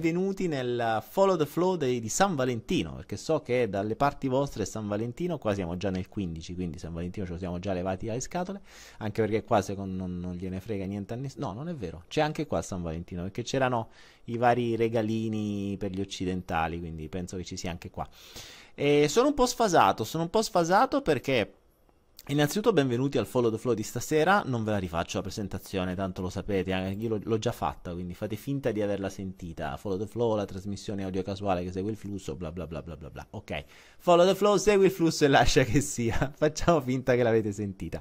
benvenuti nel Follow the Flow di, di San Valentino, perché so che dalle parti vostre San Valentino, qua siamo già nel 15, quindi San Valentino ce lo siamo già levati alle scatole, anche perché qua secondo non, non gliene frega niente a nessuno, no non è vero, c'è anche qua San Valentino, perché c'erano i vari regalini per gli occidentali, quindi penso che ci sia anche qua. E sono un po' sfasato, sono un po' sfasato perché Innanzitutto benvenuti al follow the flow di stasera, non ve la rifaccio la presentazione, tanto lo sapete, anche eh, io l'ho già fatta, quindi fate finta di averla sentita. Follow the flow, la trasmissione audio casuale che segue il flusso, bla bla bla bla bla bla. Ok, follow the flow, segui il flusso e lascia che sia, facciamo finta che l'avete sentita.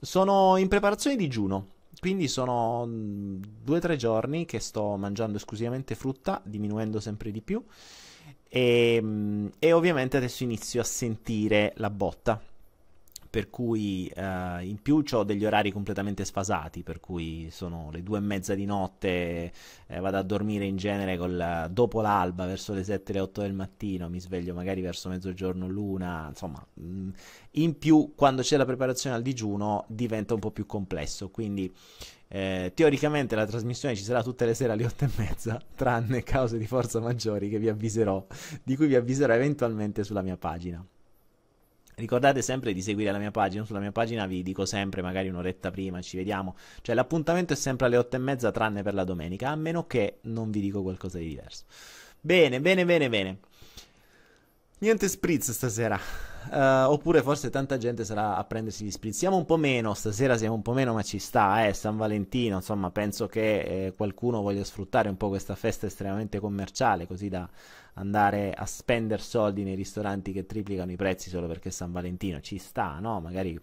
Sono in preparazione di digiuno, quindi sono mm, due o tre giorni che sto mangiando esclusivamente frutta, diminuendo sempre di più, e, mm, e ovviamente adesso inizio a sentire la botta per cui uh, in più ho degli orari completamente sfasati, per cui sono le due e mezza di notte, eh, vado a dormire in genere col, dopo l'alba, verso le sette, le otto del mattino, mi sveglio magari verso mezzogiorno, l'una, insomma, mh, mm. in più quando c'è la preparazione al digiuno diventa un po' più complesso, quindi... Eh, teoricamente la trasmissione ci sarà tutte le sere alle 8 e mezza, tranne cause di forza maggiori che vi avviserò, di cui vi avviserò eventualmente sulla mia pagina. Ricordate sempre di seguire la mia pagina, sulla mia pagina vi dico sempre magari un'oretta prima, ci vediamo, cioè l'appuntamento è sempre alle otto e mezza tranne per la domenica, a meno che non vi dico qualcosa di diverso. Bene, bene, bene, bene. Niente spritz stasera. Uh, oppure forse tanta gente sarà a prendersi gli spritz. Siamo un po' meno, stasera siamo un po' meno, ma ci sta, eh, San Valentino, insomma, penso che eh, qualcuno voglia sfruttare un po' questa festa estremamente commerciale, così da andare a spendere soldi nei ristoranti che triplicano i prezzi solo perché è San Valentino. Ci sta, no? Magari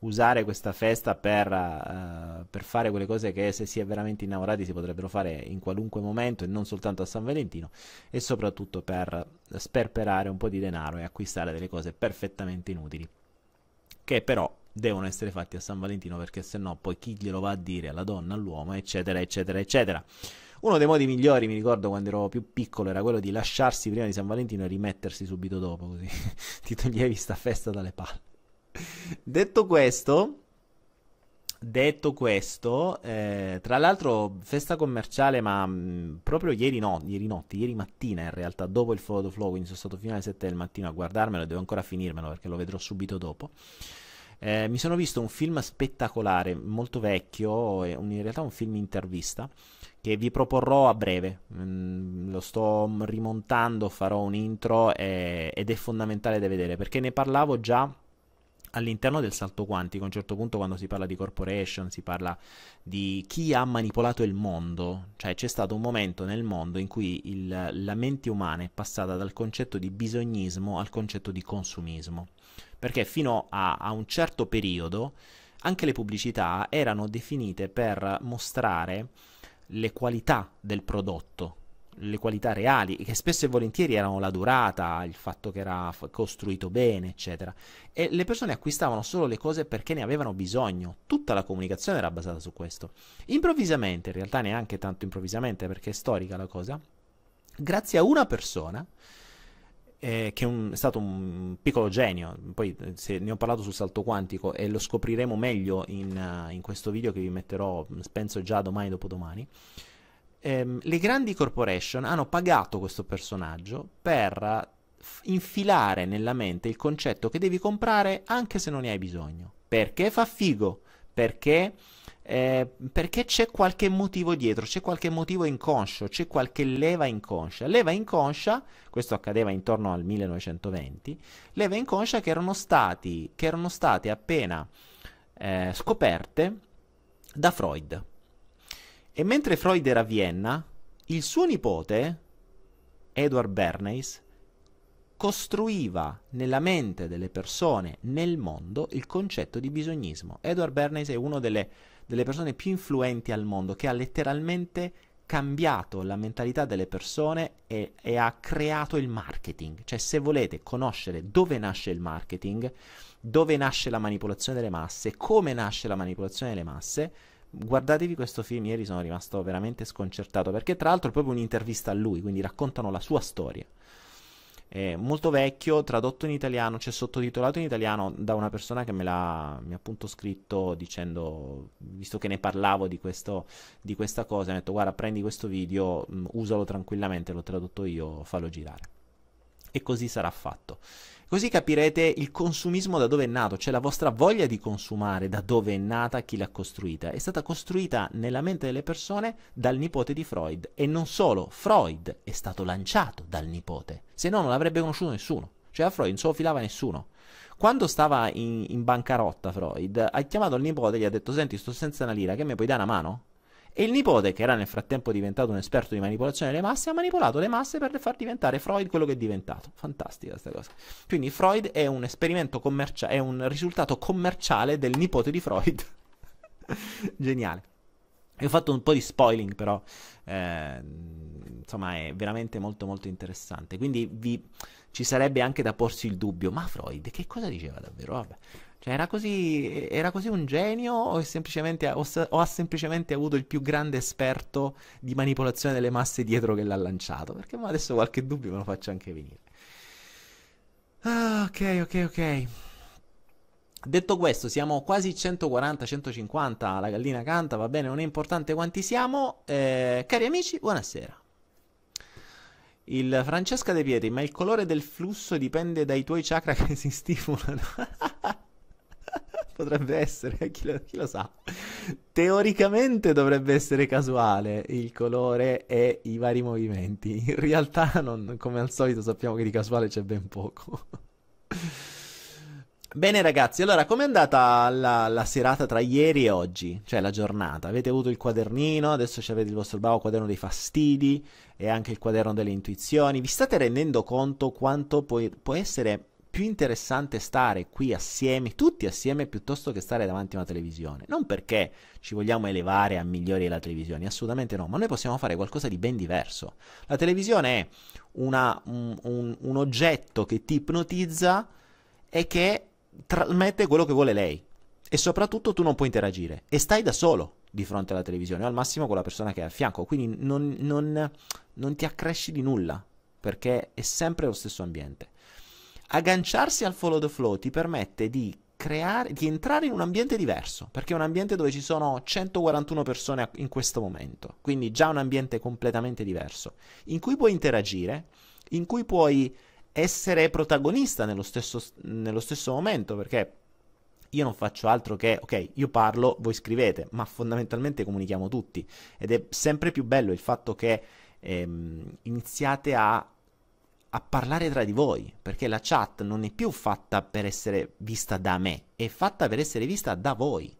usare questa festa per, uh, per, fare quelle cose che se si è veramente innamorati si potrebbero fare in qualunque momento e non soltanto a San Valentino e soprattutto per sperperare un po' di denaro e acquistare delle cose perfettamente inutili che però devono essere fatti a San Valentino perché se no poi chi glielo va a dire alla donna, all'uomo eccetera eccetera eccetera uno dei modi migliori, mi ricordo quando ero più piccolo, era quello di lasciarsi prima di San Valentino e rimettersi subito dopo, così ti toglievi sta festa dalle palle detto questo, detto questo eh, tra l'altro festa commerciale, ma mh, mm, proprio ieri, no, ieri notte, ieri mattina in realtà, dopo il Follow the Flow, quindi sono stato fino alle 7 del mattino a guardarmelo e devo ancora finirmelo perché lo vedrò subito dopo. Eh, mi sono visto un film spettacolare, molto vecchio, in realtà un film intervista, che vi proporrò a breve. Mm, lo sto rimontando, farò un intro eh, ed è fondamentale da vedere perché ne parlavo già all'interno del salto quantico, a un certo punto quando si parla di corporation, si parla di chi ha manipolato il mondo, cioè c'è stato un momento nel mondo in cui il, la mente umana è passata dal concetto di bisognismo al concetto di consumismo, perché fino a, a un certo periodo anche le pubblicità erano definite per mostrare le qualità del prodotto, le qualità reali, che spesso e volentieri erano la durata, il fatto che era costruito bene, eccetera. E le persone acquistavano solo le cose perché ne avevano bisogno. Tutta la comunicazione era basata su questo. Improvvisamente, in realtà neanche tanto improvvisamente perché è storica la cosa, grazie a una persona eh, che un, è stato un piccolo genio, poi eh, se ne ho parlato sul salto quantico e lo scopriremo meglio in, uh, in questo video che vi metterò, mm, penso già domani dopodomani ehm, le grandi corporation hanno pagato questo personaggio per eh, infilare nella mente il concetto che devi comprare anche se non ne hai bisogno. Perché fa figo? Perché, eh, perché c'è qualche motivo dietro, c'è qualche motivo inconscio, c'è qualche leva inconscia. Leva inconscia, questo accadeva intorno al 1920, leva inconscia che erano, stati, che erano state appena eh, scoperte da Freud. E mentre Freud era a Vienna, il suo nipote, Edward Bernays, costruiva nella mente delle persone nel mondo il concetto di bisognismo. Edward Bernays è una delle, delle, persone più influenti al mondo che ha letteralmente cambiato la mentalità delle persone e, e ha creato il marketing. Cioè se volete conoscere dove nasce il marketing, dove nasce la manipolazione delle masse, come nasce la manipolazione delle masse, Guardatevi questo film, ieri sono rimasto veramente sconcertato, perché tra l'altro è proprio un'intervista a lui, quindi raccontano la sua storia. È molto vecchio, tradotto in italiano, c'è cioè sottotitolato in italiano da una persona che me l'ha mi ha appunto scritto dicendo, visto che ne parlavo di, questo, di questa cosa, mi ha detto guarda prendi questo video, mm, usalo tranquillamente, l'ho tradotto io, fallo girare. E così sarà fatto. Così capirete il consumismo da dove è nato, cioè la vostra voglia di consumare, da dove è nata, chi l'ha costruita. È stata costruita nella mente delle persone dal nipote di Freud. E non solo, Freud è stato lanciato dal nipote, se no non l'avrebbe conosciuto nessuno. Cioè a Freud non se lo filava nessuno. Quando stava in, in bancarotta Freud, ha chiamato il nipote e gli ha detto, senti, sto senza una lira, che mi puoi dare una mano? E il nipote, che era nel frattempo diventato un esperto di manipolazione delle masse, ha manipolato le masse per far diventare Freud quello che è diventato. Fantastica questa cosa. Quindi Freud è un esperimento commerciale, è un risultato commerciale del nipote di Freud. Geniale. E ho fatto un po' di spoiling, però eh, insomma è veramente molto molto interessante. Quindi vi, ci sarebbe anche da porsi il dubbio, ma Freud che cosa diceva davvero? Vabbè. Cioè, era così, era così un genio o, semplicemente, o, o ha semplicemente avuto il più grande esperto di manipolazione delle masse dietro che l'ha lanciato? Perché adesso qualche dubbio me lo faccio anche venire. Ah, ok, ok, ok. Detto questo, siamo quasi 140-150, la gallina canta, va bene, non è importante quanti siamo. Eh, cari amici, buonasera. Il Francesca De Pietri, ma il colore del flusso dipende dai tuoi chakra che si stimolano. potrebbe essere, chi lo, chi lo, sa. Teoricamente dovrebbe essere casuale il colore e i vari movimenti. In realtà, non, come al solito, sappiamo che di casuale c'è ben poco. Bene ragazzi, allora com'è andata la, la, serata tra ieri e oggi? Cioè la giornata? Avete avuto il quadernino, adesso avete il vostro bravo quaderno dei fastidi e anche il quaderno delle intuizioni. Vi state rendendo conto quanto può, può essere più interessante stare qui assieme, tutti assieme, piuttosto che stare davanti a una televisione. Non perché ci vogliamo elevare a migliori della televisione, assolutamente no, ma noi possiamo fare qualcosa di ben diverso. La televisione è una, un, un, un, oggetto che ti ipnotizza e che trasmette quello che vuole lei. E soprattutto tu non puoi interagire e stai da solo di fronte alla televisione o al massimo con la persona che è a fianco, quindi non, non, non ti accresci di nulla perché è sempre lo stesso ambiente agganciarsi al follow the flow ti permette di creare, di entrare in un ambiente diverso, perché è un ambiente dove ci sono 141 persone in questo momento, quindi già un ambiente completamente diverso, in cui puoi interagire, in cui puoi essere protagonista nello stesso, nello stesso momento, perché io non faccio altro che, ok, io parlo, voi scrivete, ma fondamentalmente comunichiamo tutti ed è sempre più bello il fatto che ehm, iniziate a a parlare tra di voi, perché la chat non è più fatta per essere vista da me, è fatta per essere vista da voi.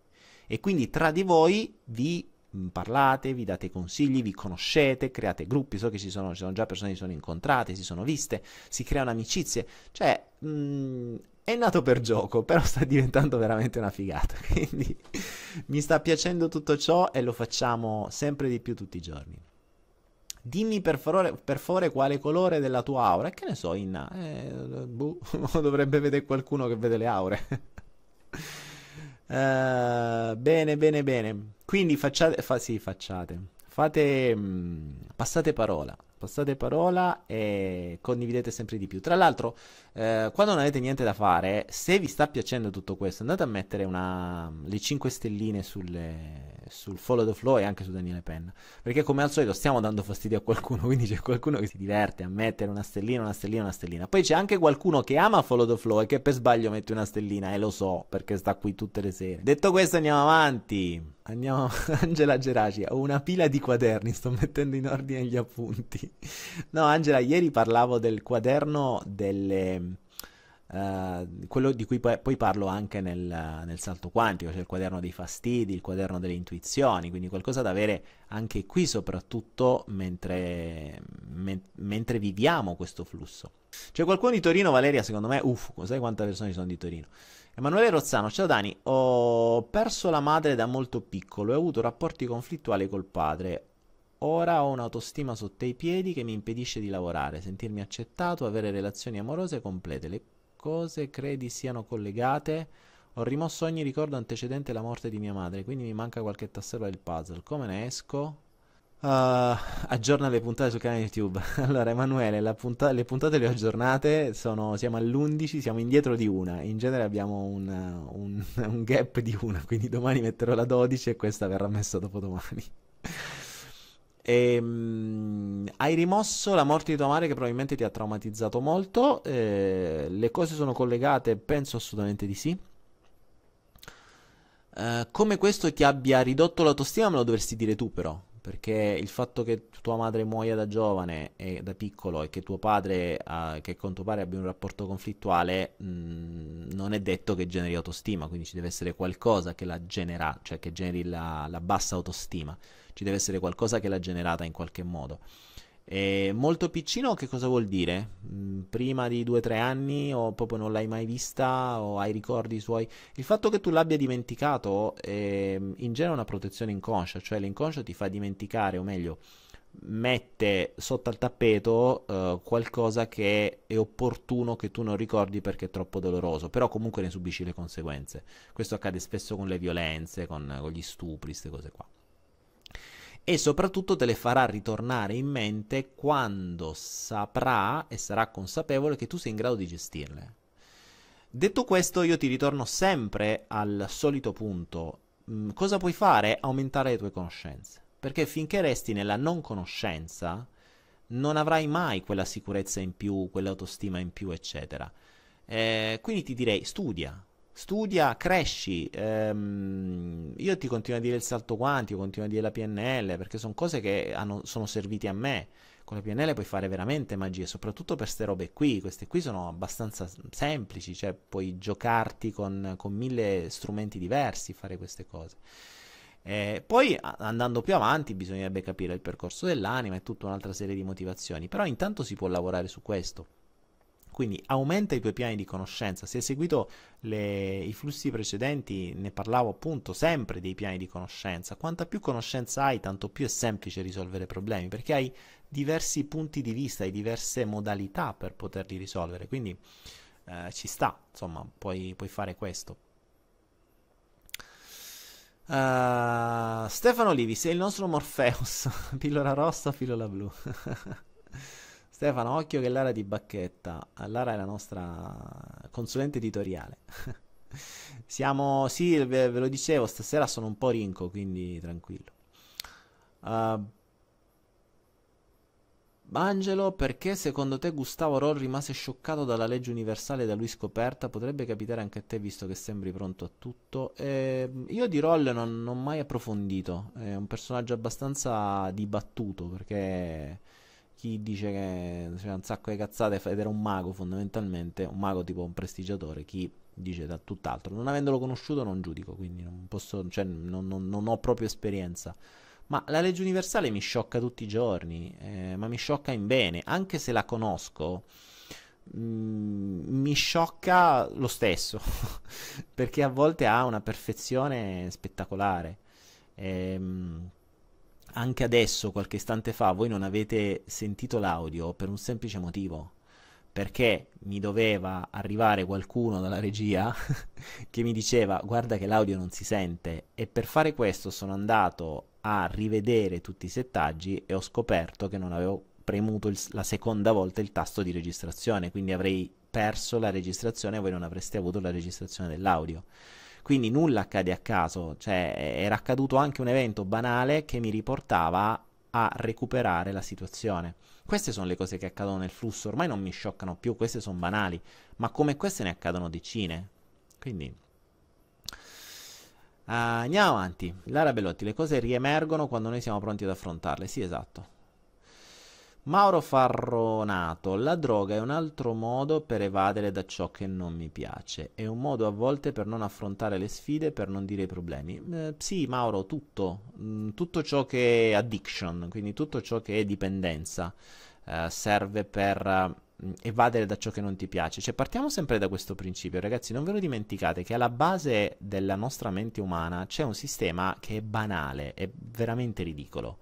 E quindi tra di voi vi mm, parlate, vi date consigli, vi conoscete, create gruppi, so che ci sono, ci sono già persone che si sono incontrate, si sono viste, si creano amicizie, cioè mh, mm, è nato per gioco, però sta diventando veramente una figata, quindi mi sta piacendo tutto ciò e lo facciamo sempre di più tutti i giorni. Dimmi per favore, per favore, quale colore della tua aura. E Che ne so, Inna? Eh, boh, dovrebbe vedere qualcuno che vede le aure. uh, bene, bene, bene. Quindi facciate, fa, sì, facciate. Fate, mh, mm, passate parola passate parola e condividete sempre di più. Tra l'altro, eh, quando non avete niente da fare, se vi sta piacendo tutto questo, andate a mettere una, le 5 stelline sulle, sul follow the flow e anche su Daniele Penna. Perché come al solito stiamo dando fastidio a qualcuno, quindi c'è qualcuno che si diverte a mettere una stellina, una stellina, una stellina. Poi c'è anche qualcuno che ama follow the flow e che per sbaglio mette una stellina e lo so perché sta qui tutte le sere. Detto questo andiamo avanti. Andiamo, Angela Geraci, ho una pila di quaderni, sto mettendo in ordine gli appunti. No, Angela, ieri parlavo del quaderno delle eh, quello di cui poi, poi parlo anche nel, nel, salto quantico, cioè il quaderno dei fastidi, il quaderno delle intuizioni, quindi qualcosa da avere anche qui soprattutto mentre, men, mentre viviamo questo flusso. C'è qualcuno di Torino, Valeria, secondo me, uff, sai quante persone ci sono di Torino? Emanuele Rozzano, ciao Dani, ho perso la madre da molto piccolo e ho avuto rapporti conflittuali col padre. Ora ho un'autostima sotto i piedi che mi impedisce di lavorare, sentirmi accettato, avere relazioni amorose complete. Le cose credi siano collegate? Ho rimosso ogni ricordo antecedente alla morte di mia madre, quindi mi manca qualche tassello del puzzle. Come ne esco? Uh, aggiorna le puntate sul canale YouTube. allora, Emanuele, punta- le puntate le ho aggiornate. Sono, siamo all'11, siamo indietro di una. In genere abbiamo un, un, un gap di una. Quindi domani metterò la 12 e questa verrà messa dopo domani. E, ehm, mh, hai rimosso la morte di tua madre che probabilmente ti ha traumatizzato molto. Eh, le cose sono collegate? Penso assolutamente di sì. Eh, come questo ti abbia ridotto l'autostima me lo dovresti dire tu però, perché il fatto che tua madre muoia da giovane e da piccolo e che tuo padre, eh, che con tuo padre abbia un rapporto conflittuale, mh, mm, non è detto che generi autostima, quindi ci deve essere qualcosa che la genera, cioè che generi la, la bassa autostima ci deve essere qualcosa che l'ha generata in qualche modo. E molto piccino che cosa vuol dire? Mm, prima di 2-3 anni o proprio non l'hai mai vista o hai ricordi suoi? Il fatto che tu l'abbia dimenticato eh, in genere è una protezione inconscia, cioè l'inconscio ti fa dimenticare o meglio mette sotto al tappeto eh, qualcosa che è opportuno che tu non ricordi perché è troppo doloroso, però comunque ne subisci le conseguenze. Questo accade spesso con le violenze, con, con gli stupri, queste cose qua e soprattutto te le farà ritornare in mente quando saprà e sarà consapevole che tu sei in grado di gestirle. Detto questo, io ti ritorno sempre al solito punto. Mm, cosa puoi fare? Aumentare le tue conoscenze. Perché finché resti nella non conoscenza, non avrai mai quella sicurezza in più, quell'autostima in più, eccetera. Eh, quindi ti direi studia, studia, cresci. Ehm, io ti continuo a dire il salto quantico, continuo a dire la PNL, perché sono cose che hanno, sono servite a me. Con la PNL puoi fare veramente magia, soprattutto per queste robe qui. Queste qui sono abbastanza semplici, cioè puoi giocarti con, con mille strumenti diversi, fare queste cose. Eh, poi andando più avanti bisognerebbe capire il percorso dell'anima e tutta un'altra serie di motivazioni, però intanto si può lavorare su questo. Quindi aumenta i tuoi piani di conoscenza. Se hai seguito le, i flussi precedenti, ne parlavo appunto sempre dei piani di conoscenza. Quanta più conoscenza hai, tanto più è semplice risolvere problemi, perché hai diversi punti di vista, hai diverse modalità per poterli risolvere. Quindi eh, ci sta, insomma, puoi, puoi fare questo. Uh, Stefano Livi, sei il nostro Morpheus, pillola rossa, pillola blu. Stefano, occhio che Lara ti bacchetta. Lara è la nostra consulente editoriale. Siamo, sì, ve, ve, lo dicevo, stasera sono un po' rinco, quindi tranquillo. Uh, Angelo, perché secondo te Gustavo Roll rimase scioccato dalla legge universale da lui scoperta? Potrebbe capitare anche a te visto che sembri pronto a tutto. Eh, io di Roll non, non ho mai approfondito, è un personaggio abbastanza dibattuto perché chi dice che c'è cioè, un sacco di cazzate ed era un mago fondamentalmente, un mago tipo un prestigiatore, chi dice da tutt'altro. Non avendolo conosciuto non giudico, quindi non, posso, cioè, non, non, non ho proprio esperienza. Ma la legge universale mi sciocca tutti i giorni, eh, ma mi sciocca in bene, anche se la conosco, mh, mm, mi sciocca lo stesso, perché a volte ha una perfezione spettacolare. Ehm anche adesso, qualche istante fa, voi non avete sentito l'audio per un semplice motivo. Perché mi doveva arrivare qualcuno dalla regia che mi diceva guarda che l'audio non si sente e per fare questo sono andato a rivedere tutti i settaggi e ho scoperto che non avevo premuto il, la seconda volta il tasto di registrazione, quindi avrei perso la registrazione e voi non avreste avuto la registrazione dell'audio. Quindi nulla accade a caso, cioè era accaduto anche un evento banale che mi riportava a recuperare la situazione. Queste sono le cose che accadono nel flusso, ormai non mi scioccano più, queste sono banali, ma come queste ne accadono decine. Quindi Uh, andiamo avanti. Lara Bellotti, le cose riemergono quando noi siamo pronti ad affrontarle. Sì, esatto. Mauro Farronato, la droga è un altro modo per evadere da ciò che non mi piace, è un modo a volte per non affrontare le sfide, per non dire i problemi. Eh, sì, Mauro, tutto, mm, tutto ciò che è addiction, quindi tutto ciò che è dipendenza, eh, serve per uh, evadere da ciò che non ti piace. Cioè, partiamo sempre da questo principio, ragazzi, non ve lo dimenticate che alla base della nostra mente umana c'è un sistema che è banale, è veramente ridicolo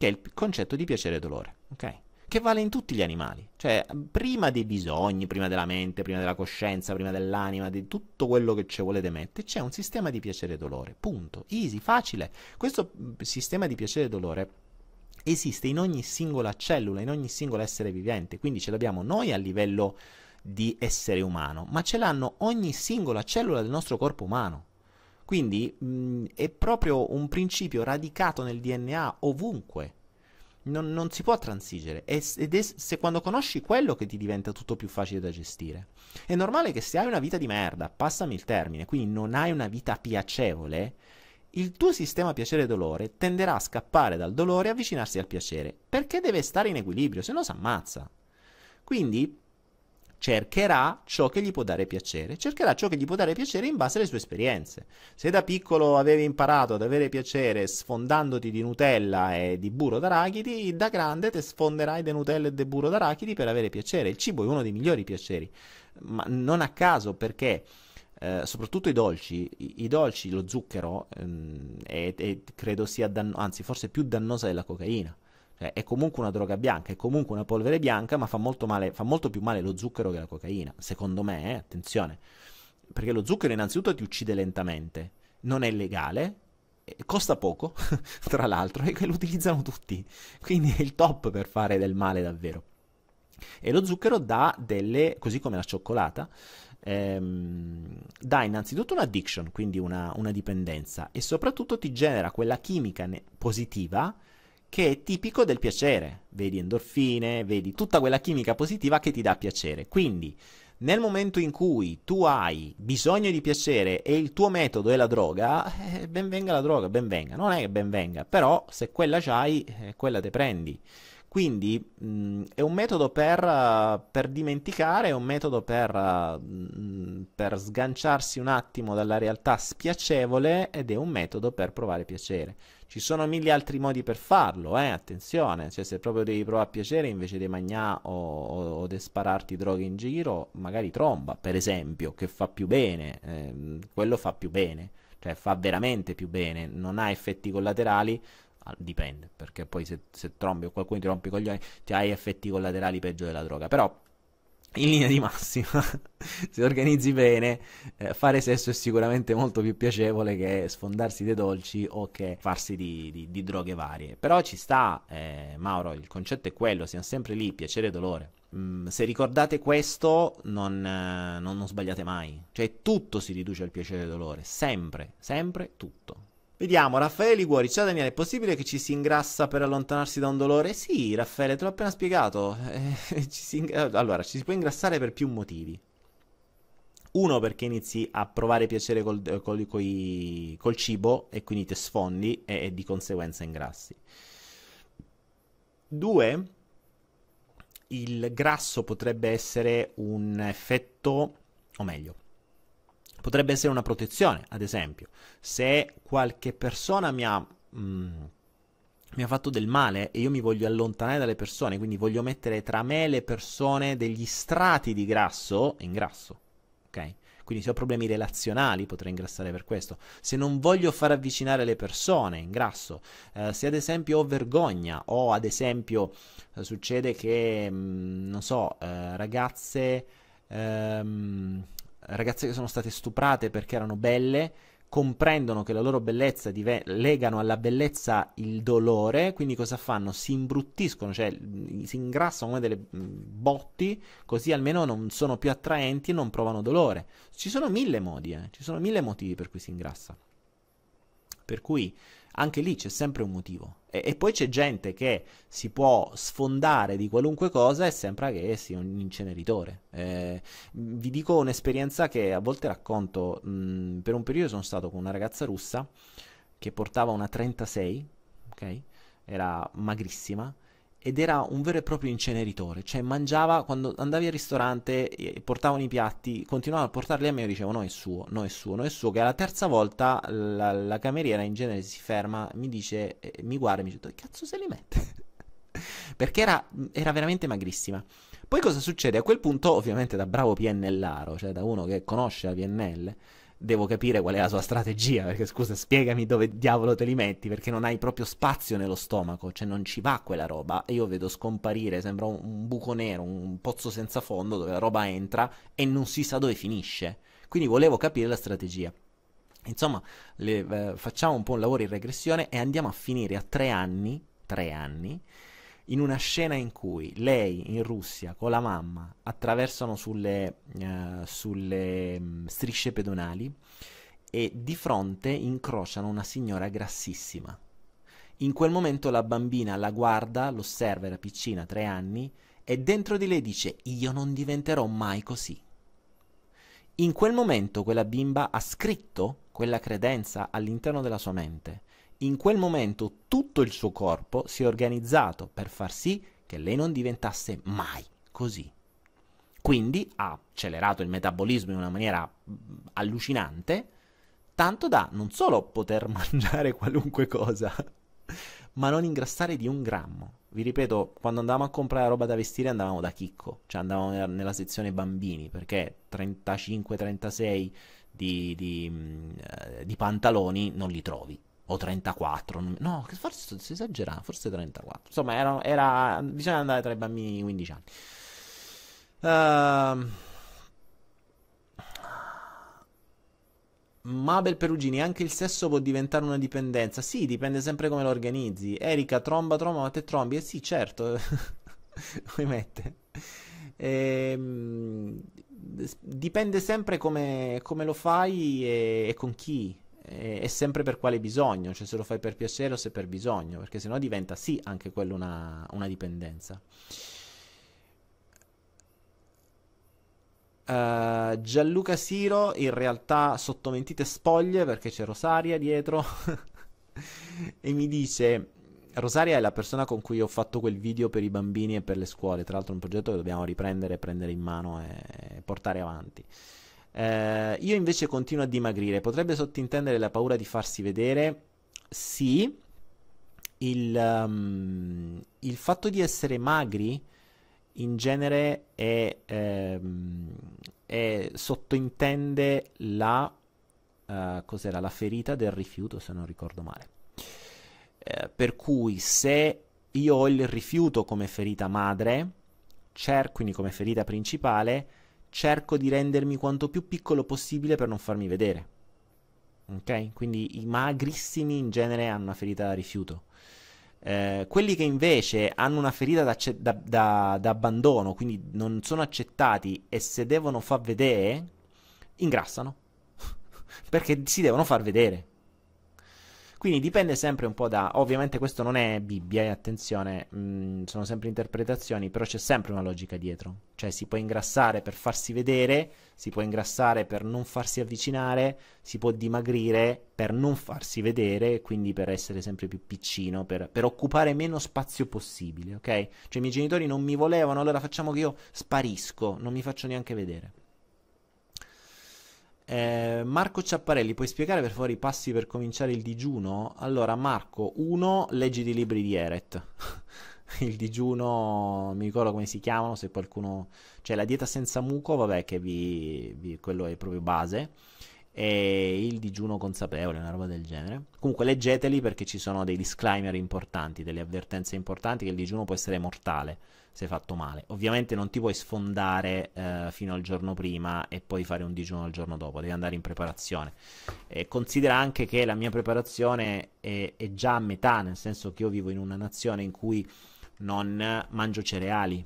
che è il concetto di piacere e dolore, ok? Che vale in tutti gli animali, cioè prima dei bisogni, prima della mente, prima della coscienza, prima dell'anima, di tutto quello che ci volete mettere, c'è un sistema di piacere e dolore, punto, easy, facile. Questo sistema di piacere e dolore esiste in ogni singola cellula, in ogni singolo essere vivente, quindi ce l'abbiamo noi a livello di essere umano, ma ce l'hanno ogni singola cellula del nostro corpo umano. Quindi mh, mm, è proprio un principio radicato nel DNA ovunque. Non, non si può transigere. È, ed è se quando conosci quello che ti diventa tutto più facile da gestire. È normale che se hai una vita di merda, passami il termine, quindi non hai una vita piacevole, il tuo sistema piacere-dolore tenderà a scappare dal dolore e avvicinarsi al piacere, perché deve stare in equilibrio, se no si ammazza. Quindi cercherà ciò che gli può dare piacere, cercherà ciò che gli può dare piacere in base alle sue esperienze. Se da piccolo avevi imparato ad avere piacere sfondandoti di Nutella e di burro d'arachidi, da grande te sfonderai di Nutella e di burro d'arachidi per avere piacere. Il cibo è uno dei migliori piaceri, ma non a caso perché... Uh, soprattutto i dolci, I, i dolci, lo zucchero um, è, è, credo sia danno- anzi forse più dannosa della cocaina. Cioè, è comunque una droga bianca, è comunque una polvere bianca, ma fa molto, male, fa molto più male lo zucchero che la cocaina, secondo me, eh, attenzione. Perché lo zucchero innanzitutto ti uccide lentamente, non è legale, costa poco, tra l'altro, e lo utilizzano tutti. Quindi è il top per fare del male davvero. E lo zucchero dà delle, così come la cioccolata, ehm, dà innanzitutto un'addiction, quindi una, una, dipendenza, e soprattutto ti genera quella chimica ne- positiva che è tipico del piacere. Vedi endorfine, vedi tutta quella chimica positiva che ti dà piacere. Quindi, nel momento in cui tu hai bisogno di piacere e il tuo metodo è la droga, eh, venga la droga, benvenga. Non è che ben venga, però se quella c'hai, eh, quella te prendi. Quindi mh, mm, è un metodo per, eh, per, dimenticare, è un metodo per, mh, mm, per sganciarsi un attimo dalla realtà spiacevole ed è un metodo per provare piacere. Ci sono mille altri modi per farlo, eh, attenzione, cioè se proprio devi provare a piacere invece di mangiare o, o, o di spararti droghe in giro, magari tromba, per esempio, che fa più bene, eh, quello fa più bene, cioè fa veramente più bene, non ha effetti collaterali, ah, dipende, perché poi se, se trombi o qualcuno ti rompe i coglioni, ti cioè hai effetti collaterali peggio della droga, però in linea di massima, se organizzi bene, eh, fare sesso è sicuramente molto più piacevole che sfondarsi dei dolci o che farsi di, di, di droghe varie. Però ci sta, eh, Mauro, il concetto è quello, siamo sempre lì, piacere e dolore. Mm, se ricordate questo, non, eh, non, non sbagliate mai. Cioè tutto si riduce al piacere e dolore, sempre, sempre tutto. Vediamo, Raffaele Liguori. Ciao Daniele, è possibile che ci si ingrassa per allontanarsi da un dolore? Sì, Raffaele, te l'ho appena spiegato. Eh, ci ing... Allora, ci si può ingrassare per più motivi. Uno, perché inizi a provare piacere col, col, coi, col cibo e quindi ti sfondi e, e di conseguenza ingrassi. Due, il grasso potrebbe essere un effetto, o meglio, Potrebbe essere una protezione, ad esempio, se qualche persona mi ha, mh, mm, mi ha, fatto del male e io mi voglio allontanare dalle persone, quindi voglio mettere tra me e le persone degli strati di grasso, ingrasso, ok? Quindi se ho problemi relazionali potrei ingrassare per questo. Se non voglio far avvicinare le persone, ingrasso. Eh, se ad esempio ho vergogna o ad esempio eh, succede che, mh, mm, non so, eh, ragazze... Ehm, ragazze che sono state stuprate perché erano belle, comprendono che la loro bellezza dive- legano alla bellezza il dolore, quindi cosa fanno? Si imbruttiscono, cioè si ingrassano come delle botti, così almeno non sono più attraenti e non provano dolore. Ci sono mille modi, eh? ci sono mille motivi per cui si ingrassa. Per cui anche lì c'è sempre un motivo. E, e, poi c'è gente che si può sfondare di qualunque cosa e sembra che sia un inceneritore. Eh, vi dico un'esperienza che a volte racconto. Mh, mm, per un periodo sono stato con una ragazza russa che portava una 36, ok? Era magrissima ed era un vero e proprio inceneritore, cioè mangiava quando andavi al ristorante, portavano i piatti, continuavano a portarli a me e dicevo no è suo, no è suo, no è suo, che alla terza volta la, la cameriera in genere si ferma, mi dice, eh, mi guarda e mi dice dove cazzo se li mette? Perché era, era veramente magrissima. Poi cosa succede? A quel punto, ovviamente da bravo PNLaro, cioè da uno che conosce la PNL, devo capire qual è la sua strategia, perché scusa, spiegami dove diavolo te li metti, perché non hai proprio spazio nello stomaco, cioè non ci va quella roba. E io vedo scomparire, sembra un, un buco nero, un pozzo senza fondo dove la roba entra e non si sa dove finisce. Quindi volevo capire la strategia. Insomma, le, eh, facciamo un po' un lavoro in regressione e andiamo a finire a tre anni, tre anni, in una scena in cui lei in Russia con la mamma attraversano sulle, uh, sulle mm, strisce pedonali e di fronte incrociano una signora grassissima. In quel momento la bambina la guarda, l'osserva, era piccina, tre anni, e dentro di lei dice io non diventerò mai così. In quel momento quella bimba ha scritto quella credenza all'interno della sua mente in quel momento tutto il suo corpo si è organizzato per far sì che lei non diventasse mai così. Quindi ha accelerato il metabolismo in una maniera mm, allucinante, tanto da non solo poter mangiare qualunque cosa, ma non ingrassare di un grammo. Vi ripeto, quando andavamo a comprare roba da vestire andavamo da chicco, cioè andavamo nella sezione bambini, perché 35-36 di, di, mm, eh, di pantaloni non li trovi, o 34, no, forse si esagerava, forse 34. Insomma, era, era, bisogna andare tra i bambini di 15 anni. Uh, Mabel Perugini, anche il sesso può diventare una dipendenza. Sì, dipende sempre come lo organizzi. Erika, tromba, tromba, ma te trombi? Eh sì, certo. come mette. Ehm, dipende sempre come, come lo fai e, e con chi è sempre per quale bisogno, cioè se lo fai per piacere o se per bisogno, perché sennò diventa sì anche quella una, una dipendenza. Uh, Gianluca Siro, in realtà sotto mentite spoglie perché c'è Rosaria dietro e mi dice Rosaria è la persona con cui ho fatto quel video per i bambini e per le scuole, tra l'altro è un progetto che dobbiamo riprendere, prendere in mano e, e portare avanti. Eh, io invece continuo a dimagrire. Potrebbe sottintendere la paura di farsi vedere? Sì. Il, um, il fatto di essere magri in genere è, ehm, è sottointende la, uh, cos'era, la ferita del rifiuto, se non ricordo male. Eh, per cui se io ho il rifiuto come ferita madre, cer- quindi come ferita principale, cerco di rendermi quanto più piccolo possibile per non farmi vedere. Ok? Quindi i magrissimi in genere hanno una ferita da rifiuto. Eh, quelli che invece hanno una ferita da, da, da, da, abbandono, quindi non sono accettati e se devono far vedere, ingrassano. Perché si devono far vedere. Quindi dipende sempre un po' da. Ovviamente, questo non è Bibbia, e eh, attenzione, mh, mm, sono sempre interpretazioni, però c'è sempre una logica dietro. Cioè, si può ingrassare per farsi vedere, si può ingrassare per non farsi avvicinare, si può dimagrire per non farsi vedere, quindi per essere sempre più piccino, per, per occupare meno spazio possibile, ok? Cioè, i miei genitori non mi volevano, allora facciamo che io sparisco, non mi faccio neanche vedere. Eh, Marco Ciapparelli, puoi spiegare per favore i passi per cominciare il digiuno? Allora, Marco, 1. Leggiti i libri di Eret. il digiuno, mi ricordo come si chiamano, se qualcuno... Cioè, la dieta senza muco, vabbè, che vi, vi... quello è proprio base. E il digiuno consapevole, una roba del genere. Comunque, leggeteli perché ci sono dei disclaimer importanti, delle avvertenze importanti che il digiuno può essere mortale sei fatto male. Ovviamente non ti puoi sfondare eh, fino al giorno prima e poi fare un digiuno il giorno dopo, devi andare in preparazione. E considera anche che la mia preparazione è, è già a metà, nel senso che io vivo in una nazione in cui non mangio cereali,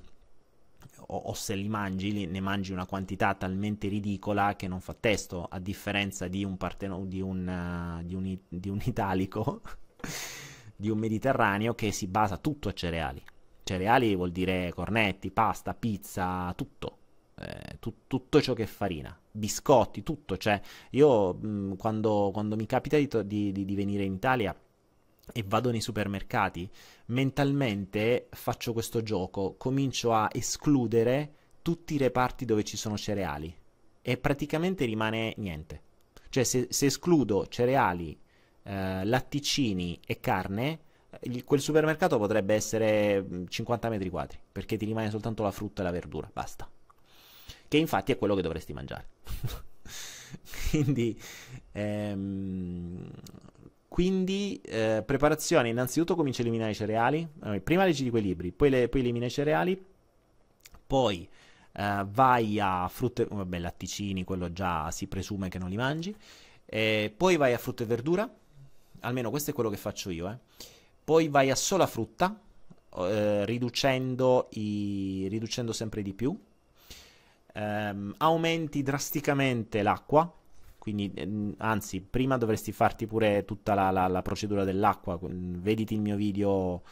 o, o, se li mangi, li, ne mangi una quantità talmente ridicola che non fa testo, a differenza di un, parteno, di un, uh, di un, di un italico, di un mediterraneo che si basa tutto a cereali. Cereali vuol dire cornetti, pasta, pizza, tutto. Eh, tu, tutto ciò che è farina, biscotti, tutto. Cioè, io mh, mm, quando, quando, mi capita di, di, di venire in Italia e vado nei supermercati, mentalmente faccio questo gioco, comincio a escludere tutti i reparti dove ci sono cereali e praticamente rimane niente. Cioè, se, se escludo cereali, eh, latticini e carne, quel supermercato potrebbe essere 50 mm, metri quadri, perché ti rimane soltanto la frutta e la verdura, basta. Che infatti è quello che dovresti mangiare. quindi, ehm, quindi eh, preparazione, innanzitutto comincia a eliminare i cereali, allora, eh, prima leggi di quei libri, poi, le, poi elimina i cereali, poi... Uh, vai a frutte, vabbè, latticini, quello già si presume che non li mangi, eh, poi vai a frutta e verdura, almeno questo è quello che faccio io, eh poi vai a sola frutta, eh, riducendo, i, riducendo, sempre di più, ehm, aumenti drasticamente l'acqua, quindi ehm, anzi prima dovresti farti pure tutta la, la, la procedura dell'acqua, vediti il mio video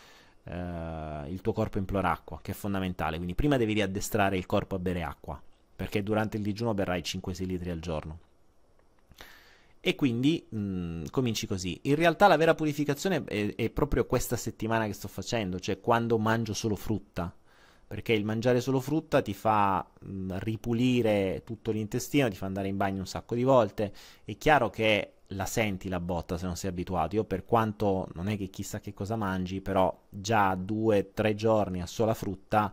eh, il tuo corpo implora acqua, che è fondamentale, quindi prima devi riaddestrare il corpo a bere acqua, perché durante il digiuno berrai 5-6 litri al giorno e quindi mh, mm, cominci così. In realtà la vera purificazione è, è, proprio questa settimana che sto facendo, cioè quando mangio solo frutta, perché il mangiare solo frutta ti fa mh, mm, ripulire tutto l'intestino, ti fa andare in bagno un sacco di volte. È chiaro che la senti la botta se non sei abituato. Io per quanto non è che chissà che cosa mangi, però già due, tre giorni a sola frutta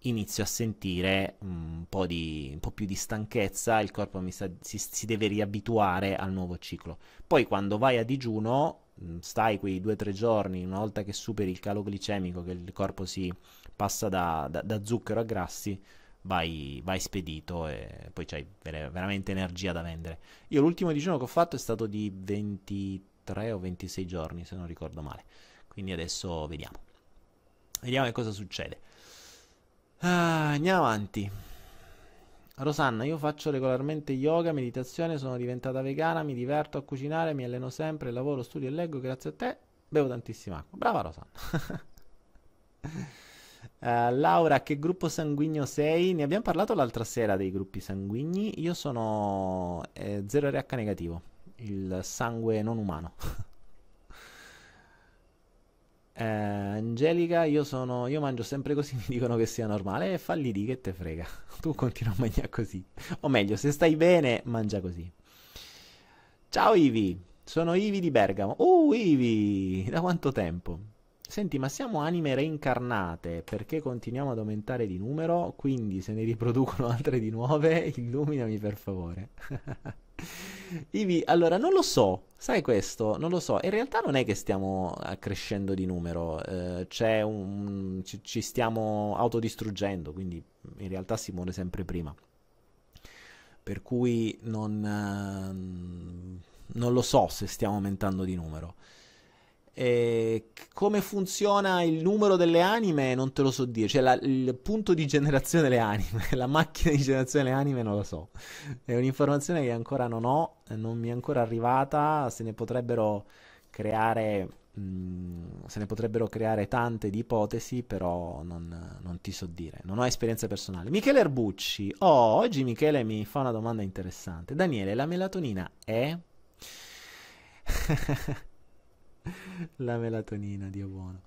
inizio a sentire mm, un po, di, un po', più di stanchezza, il corpo sta, si, si, deve riabituare al nuovo ciclo. Poi quando vai a digiuno, mm, stai quei 2-3 giorni, una volta che superi il calo glicemico, che il corpo si passa da, da, da zucchero a grassi, vai, vai spedito e poi c'hai ver- veramente energia da vendere. Io l'ultimo digiuno che ho fatto è stato di 23 o 26 giorni, se non ricordo male. Quindi adesso vediamo. Vediamo che cosa succede. Ah, andiamo avanti. Rosanna, io faccio regolarmente yoga, meditazione, sono diventata vegana, mi diverto a cucinare, mi alleno sempre, lavoro, studio e leggo, grazie a te bevo tantissima acqua. Brava Rosanna. Uh, Laura, che gruppo sanguigno sei? Ne abbiamo parlato l'altra sera dei gruppi sanguigni. Io sono eh, 0RH negativo, il sangue non umano. Eh, Angelica, io, sono, io mangio sempre così, mi dicono che sia normale. E falli di che te frega. Tu continua a mangiare così. O meglio, se stai bene, mangia così. Ciao Ivi, sono Ivi di Bergamo. Uh, Ivi, da quanto tempo? Senti, ma siamo anime reincarnate perché continuiamo ad aumentare di numero, quindi se ne riproducono altre di nuove, illuminami per favore. Ivi, allora non lo so, sai questo? Non lo so. In realtà non è che stiamo eh, crescendo di numero, eh, c'è un, ci, ci, stiamo autodistruggendo, quindi in realtà si muore sempre prima. Per cui non, eh, non lo so se stiamo aumentando di numero. Eh, come funziona il numero delle anime non te lo so dire, cioè la, il punto di generazione delle anime, la macchina di generazione delle anime non lo so. È un'informazione che ancora non ho, non mi è ancora arrivata, se ne potrebbero creare mh, mm, se ne potrebbero creare tante di ipotesi, però non, non ti so dire, non ho esperienza personale. Michele Erbucci, oh, oggi Michele mi fa una domanda interessante. Daniele, la melatonina è... la melatonina, Dio buono.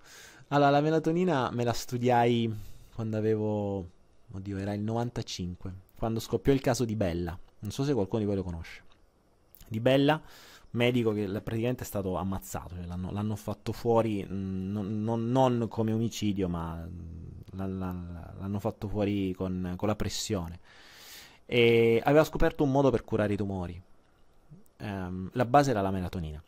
Allora, la melatonina me la studiai quando avevo... Oddio, era il 95, quando scoppiò il caso di Bella. Non so se qualcuno di voi lo conosce. Di Bella, medico che praticamente è stato ammazzato, cioè l'hanno, l'hanno, fatto fuori mm, non, non, non, come omicidio, ma mm, l'hanno fatto fuori con, con la pressione. E aveva scoperto un modo per curare i tumori. Um, la base era la melatonina.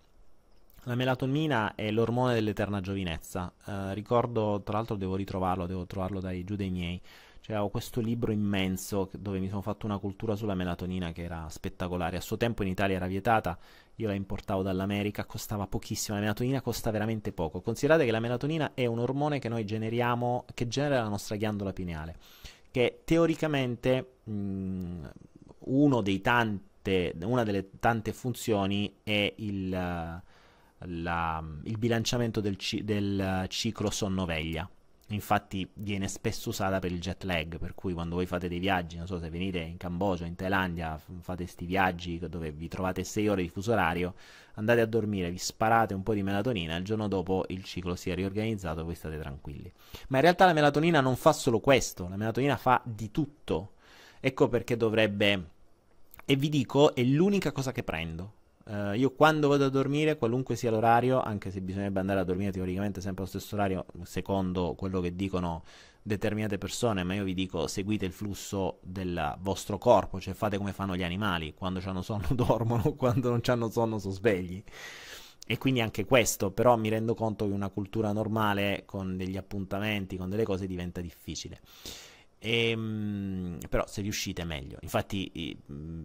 La melatonina è l'ormone dell'eterna giovinezza. Eh, ricordo, tra l'altro devo ritrovarlo, devo trovarlo dai giù dei miei. Cioè, ho questo libro immenso dove mi sono fatto una cultura sulla melatonina che era spettacolare. A suo tempo in Italia era vietata, io la importavo dall'America, costava pochissimo, la melatonina costa veramente poco. Considerate che la melatonina è un ormone che noi generiamo, che genera la nostra ghiandola pineale, che teoricamente mh, mm, uno dei tanti una delle tante funzioni è il, la, il bilanciamento del, del ciclo sonno-veglia. Infatti viene spesso usata per il jet lag, per cui quando voi fate dei viaggi, non so se venite in Cambogia o in Thailandia, fate questi viaggi dove vi trovate 6 ore di fuso orario, andate a dormire, vi sparate un po' di melatonina, il giorno dopo il ciclo si è riorganizzato e voi state tranquilli. Ma in realtà la melatonina non fa solo questo, la melatonina fa di tutto. Ecco perché dovrebbe... E vi dico, è l'unica cosa che prendo Uh, io quando vado a dormire, qualunque sia l'orario, anche se bisognerebbe andare a dormire teoricamente sempre allo stesso orario, secondo quello che dicono determinate persone, ma io vi dico seguite il flusso del vostro corpo, cioè fate come fanno gli animali, quando hanno sonno dormono, quando non hanno sonno sono svegli. E quindi anche questo, però mi rendo conto che una cultura normale con degli appuntamenti, con delle cose diventa difficile. E, ehm, però se riuscite meglio. Infatti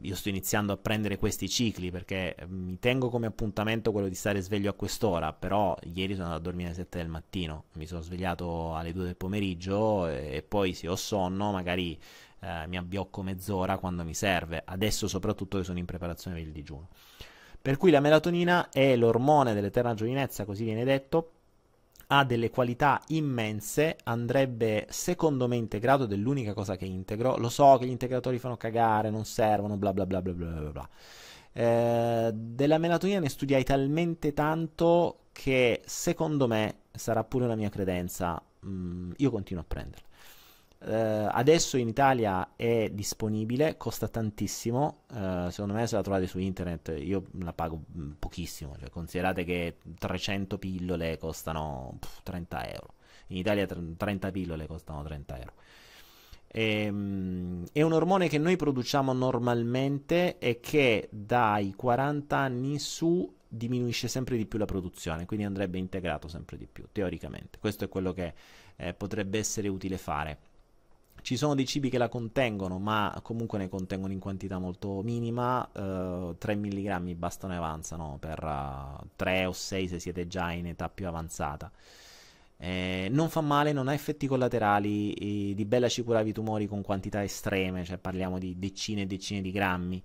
io sto iniziando a prendere questi cicli perché ehm, mi tengo come appuntamento quello di stare sveglio a quest'ora, però ieri sono andato a dormire alle 7 del mattino, mi sono svegliato alle 2 del pomeriggio e, poi se ho sonno magari eh, mi abbiocco mezz'ora quando mi serve, adesso soprattutto che sono in preparazione per il digiuno. Per cui la melatonina è l'ormone dell'eterna giovinezza, così viene detto, ha delle qualità immense, andrebbe secondo me integrato ed è l'unica cosa che integro. Lo so che gli integratori fanno cagare, non servono, bla bla bla bla bla bla. bla. Eh, della melatonina ne studiai talmente tanto che secondo me sarà pure una mia credenza. Mm, io continuo a prenderla. Uh, adesso in Italia è disponibile, costa tantissimo, uh, secondo me se la trovate su internet io la pago mm, pochissimo, cioè considerate che 300 pillole costano pff, 30 euro, in Italia 30 pillole costano 30 euro. Ehm, e, um, è un ormone che noi produciamo normalmente e che dai 40 anni in su diminuisce sempre di più la produzione, quindi andrebbe integrato sempre di più, teoricamente. Questo è quello che eh, potrebbe essere utile fare. Ci sono dei cibi che la contengono, ma comunque ne contengono in quantità molto minima. Eh, 3 mg bastano e avanzano per uh, eh, 3 o 6 se siete già in età più avanzata. Eh, non fa male, non ha effetti collaterali. Eh, di bella ci curavi i tumori con quantità estreme, cioè parliamo di decine e decine di grammi.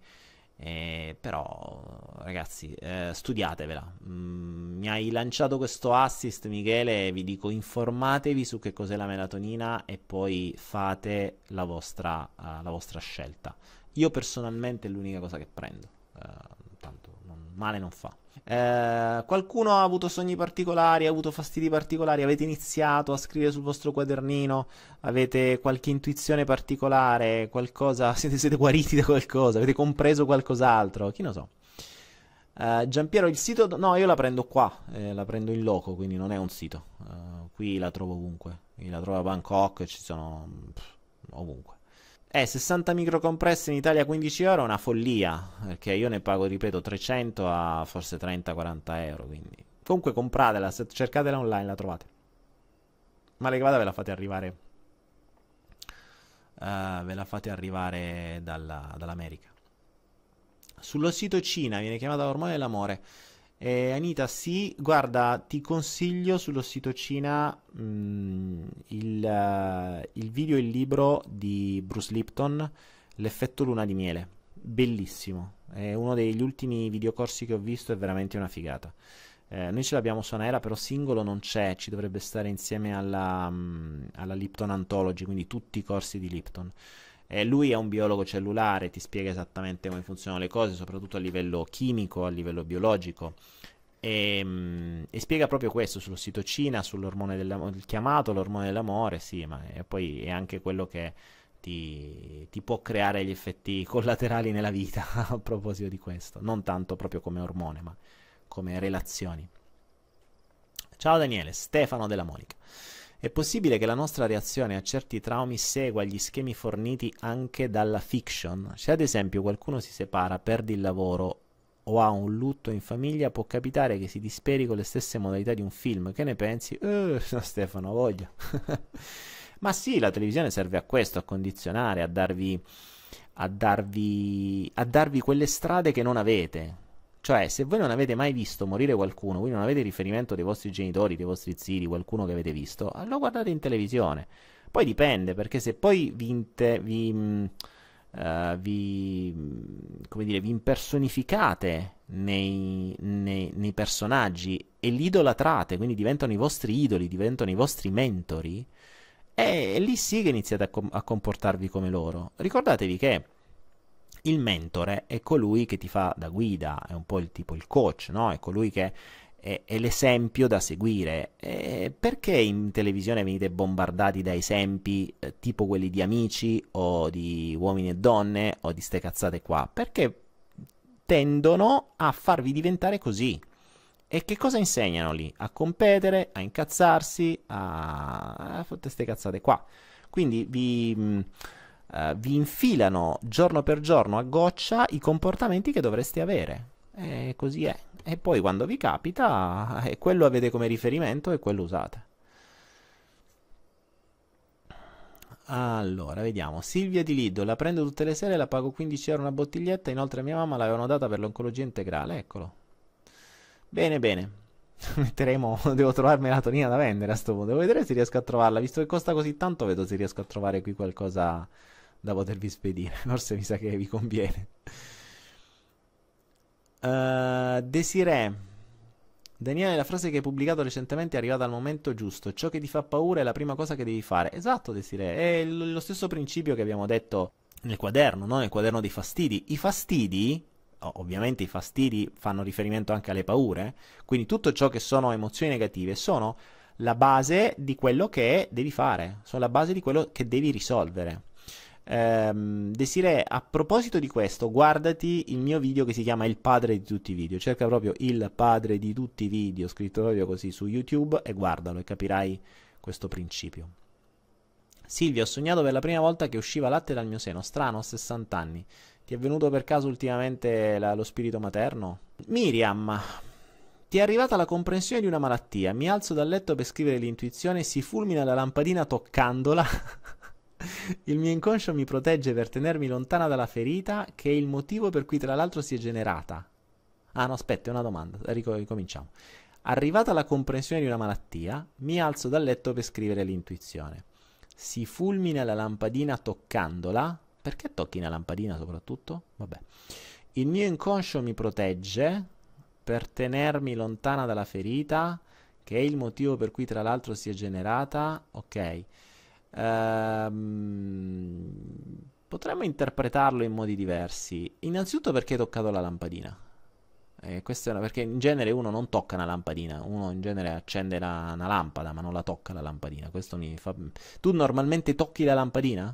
Eh, però, ragazzi, eh, studiatevela. Mm, mi hai lanciato questo assist, Michele. Vi dico: informatevi su che cos'è la melatonina e poi fate la vostra, uh, la vostra scelta. Io personalmente è l'unica cosa che prendo. Uh, male non fa. Eh, qualcuno ha avuto sogni particolari, ha avuto fastidi particolari, avete iniziato a scrivere sul vostro quadernino, avete qualche intuizione particolare, qualcosa, siete, siete guariti da qualcosa, avete compreso qualcos'altro, chi lo so. Uh, Giampiero, il sito... No, io la prendo qua, eh, la prendo in loco, quindi non è un sito. Uh, qui la trovo ovunque. Qui la trovo a Bangkok, ci sono... Pff, ovunque. Eh, 60 microcompressi in Italia 15 euro è una follia, perché io ne pago, ripeto, 300 a forse 30-40 euro, quindi... Comunque compratela, cercatela online, la trovate. Male che vada ve la fate arrivare... Uh, ve la fate arrivare dalla, dall'America. Sullo sito Cina viene chiamata ormai dell'amore. Eh, Anita, sì, guarda, ti consiglio sull'ossitocina mh, mm, il, uh, il video e il libro di Bruce Lipton, L'effetto luna di miele. Bellissimo. È uno degli ultimi videocorsi che ho visto, è veramente una figata. Eh, noi ce l'abbiamo su Anaera, però singolo non c'è, ci dovrebbe stare insieme alla, mh, mm, alla Lipton Anthology, quindi tutti i corsi di Lipton. Eh, lui è un biologo cellulare, ti spiega esattamente come funzionano le cose, soprattutto a livello chimico, a livello biologico. E, ehm, e, spiega proprio questo sull'ossitocina, sull'ormone dell'amore, il chiamato l'ormone dell'amore, sì, ma è poi è anche quello che ti, ti, può creare gli effetti collaterali nella vita a proposito di questo, non tanto proprio come ormone, ma come relazioni. Ciao Daniele, Stefano della Monica. È possibile che la nostra reazione a certi traumi segua gli schemi forniti anche dalla fiction. Se ad esempio qualcuno si separa, perde il lavoro o ha un lutto in famiglia, può capitare che si disperi con le stesse modalità di un film. Che ne pensi? Eh, Stefano, voglio. Ma sì, la televisione serve a questo, a condizionare, a darvi, a darvi, a darvi quelle strade che non avete. Cioè, se voi non avete mai visto morire qualcuno, voi non avete riferimento dei vostri genitori, dei vostri zii, qualcuno che avete visto, allora ah, guardate in televisione. Poi dipende, perché se poi vi, mm, eh, vi, uh, mm, vi, dire, vi impersonificate nei, nei, nei, personaggi e li idolatrate, quindi diventano i vostri idoli, diventano i vostri mentori, è, lì sì che iniziate a, com- a comportarvi come loro. Ricordatevi che il mentore è colui che ti fa da guida, è un po' il tipo il coach, no? È colui che è, è l'esempio da seguire. E perché in televisione venite bombardati da esempi eh, tipo quelli di amici o di uomini e donne o di ste cazzate qua? Perché tendono a farvi diventare così. E che cosa insegnano lì? A competere, a incazzarsi, a... a queste cazzate qua. Quindi vi eh, vi infilano giorno per giorno a goccia i comportamenti che dovreste avere. E così è. E poi quando vi capita, eh, quello avete come riferimento e quello usate. Allora, vediamo. Silvia di Lido, la prendo tutte le sere, la pago 15 euro una bottiglietta, inoltre mia mamma l'avevano data per l'oncologia integrale, eccolo. Bene, bene. Metteremo, devo trovarmi la tonina da vendere a sto punto. Devo vedere se riesco a trovarla, visto che costa così tanto, vedo se riesco a trovare qui qualcosa da potervi spedire. Forse mi sa che vi conviene. Uh, Desiree. Daniele, la frase che hai pubblicato recentemente è arrivata al momento giusto. Ciò che ti fa paura è la prima cosa che devi fare. Esatto, Desiree. È lo stesso principio che abbiamo detto nel quaderno, no? nel quaderno dei fastidi. I fastidi, ovviamente i fastidi fanno riferimento anche alle paure, quindi tutto ciò che sono emozioni negative sono la base di quello che devi fare, sono la base di quello che devi risolvere. Ehm, Desiree, a proposito di questo, guardati il mio video che si chiama Il padre di tutti i video. Cerca proprio Il padre di tutti i video, scritto proprio così su YouTube e guardalo e capirai questo principio. Silvia, ho sognato per la prima volta che usciva latte dal mio seno. Strano, a 60 anni. Ti è venuto per caso ultimamente la, lo spirito materno? Miriam, ti è arrivata la comprensione di una malattia. Mi alzo dal letto per scrivere l'intuizione, si fulmina la lampadina toccandola. Il mio inconscio mi protegge per tenermi lontana dalla ferita, che è il motivo per cui tra l'altro si è generata. Ah no, aspetta, è una domanda, ricominciamo. Arrivata alla comprensione di una malattia, mi alzo dal letto per scrivere l'intuizione. Si fulmina la lampadina toccandola. Perché tocchi una lampadina soprattutto? Vabbè. Il mio inconscio mi protegge per tenermi lontana dalla ferita, che è il motivo per cui tra l'altro si è generata. Ok. Ehm, potremmo interpretarlo in modi diversi. Innanzitutto perché hai toccato la lampadina. Eh, una, perché in genere uno non tocca una lampadina, uno in genere accende la, una lampada ma non la tocca la lampadina. Questo mi fa... Tu normalmente tocchi la lampadina?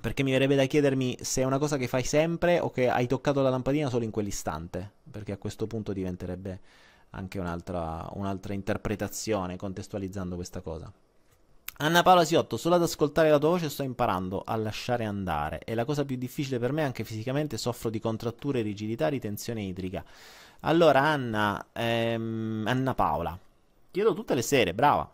Perché mi verrebbe da chiedermi se è una cosa che fai sempre o che hai toccato la lampadina solo in quell'istante, perché a questo punto diventerebbe anche un'altra, un'altra interpretazione contestualizzando questa cosa. Anna Paola Siotto, solo ad ascoltare la tua voce sto imparando a lasciare andare. È la cosa più difficile per me, anche fisicamente soffro di contratture, rigidità, ritenzione idrica. Allora, Anna, ehm, Anna Paola, chiedo tutte le sere, brava.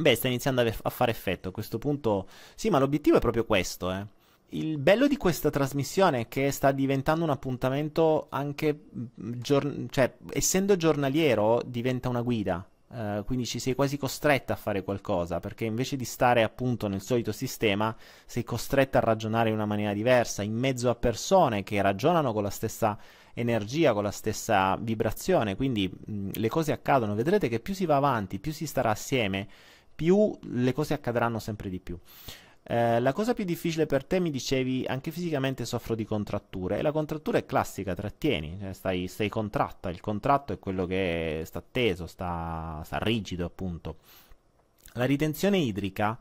Beh, sta iniziando a, fare effetto a questo punto. Sì, ma l'obiettivo è proprio questo, eh. Il bello di questa trasmissione è che sta diventando un appuntamento anche, mm, gior- cioè, essendo giornaliero, diventa una guida. Uh, quindi ci sei quasi costretta a fare qualcosa, perché invece di stare appunto nel solito sistema, sei costretta a ragionare in una maniera diversa, in mezzo a persone che ragionano con la stessa energia, con la stessa vibrazione, quindi mh, mm, le cose accadono, vedrete che più si va avanti, più si starà assieme, più le cose accadranno sempre di più. Eh, la cosa più difficile per te, mi dicevi, anche fisicamente soffro di contratture. E la contrattura è classica, trattieni, cioè stai, stai contratta. Il contratto è quello che sta teso, sta, sta rigido, appunto. La ritenzione idrica,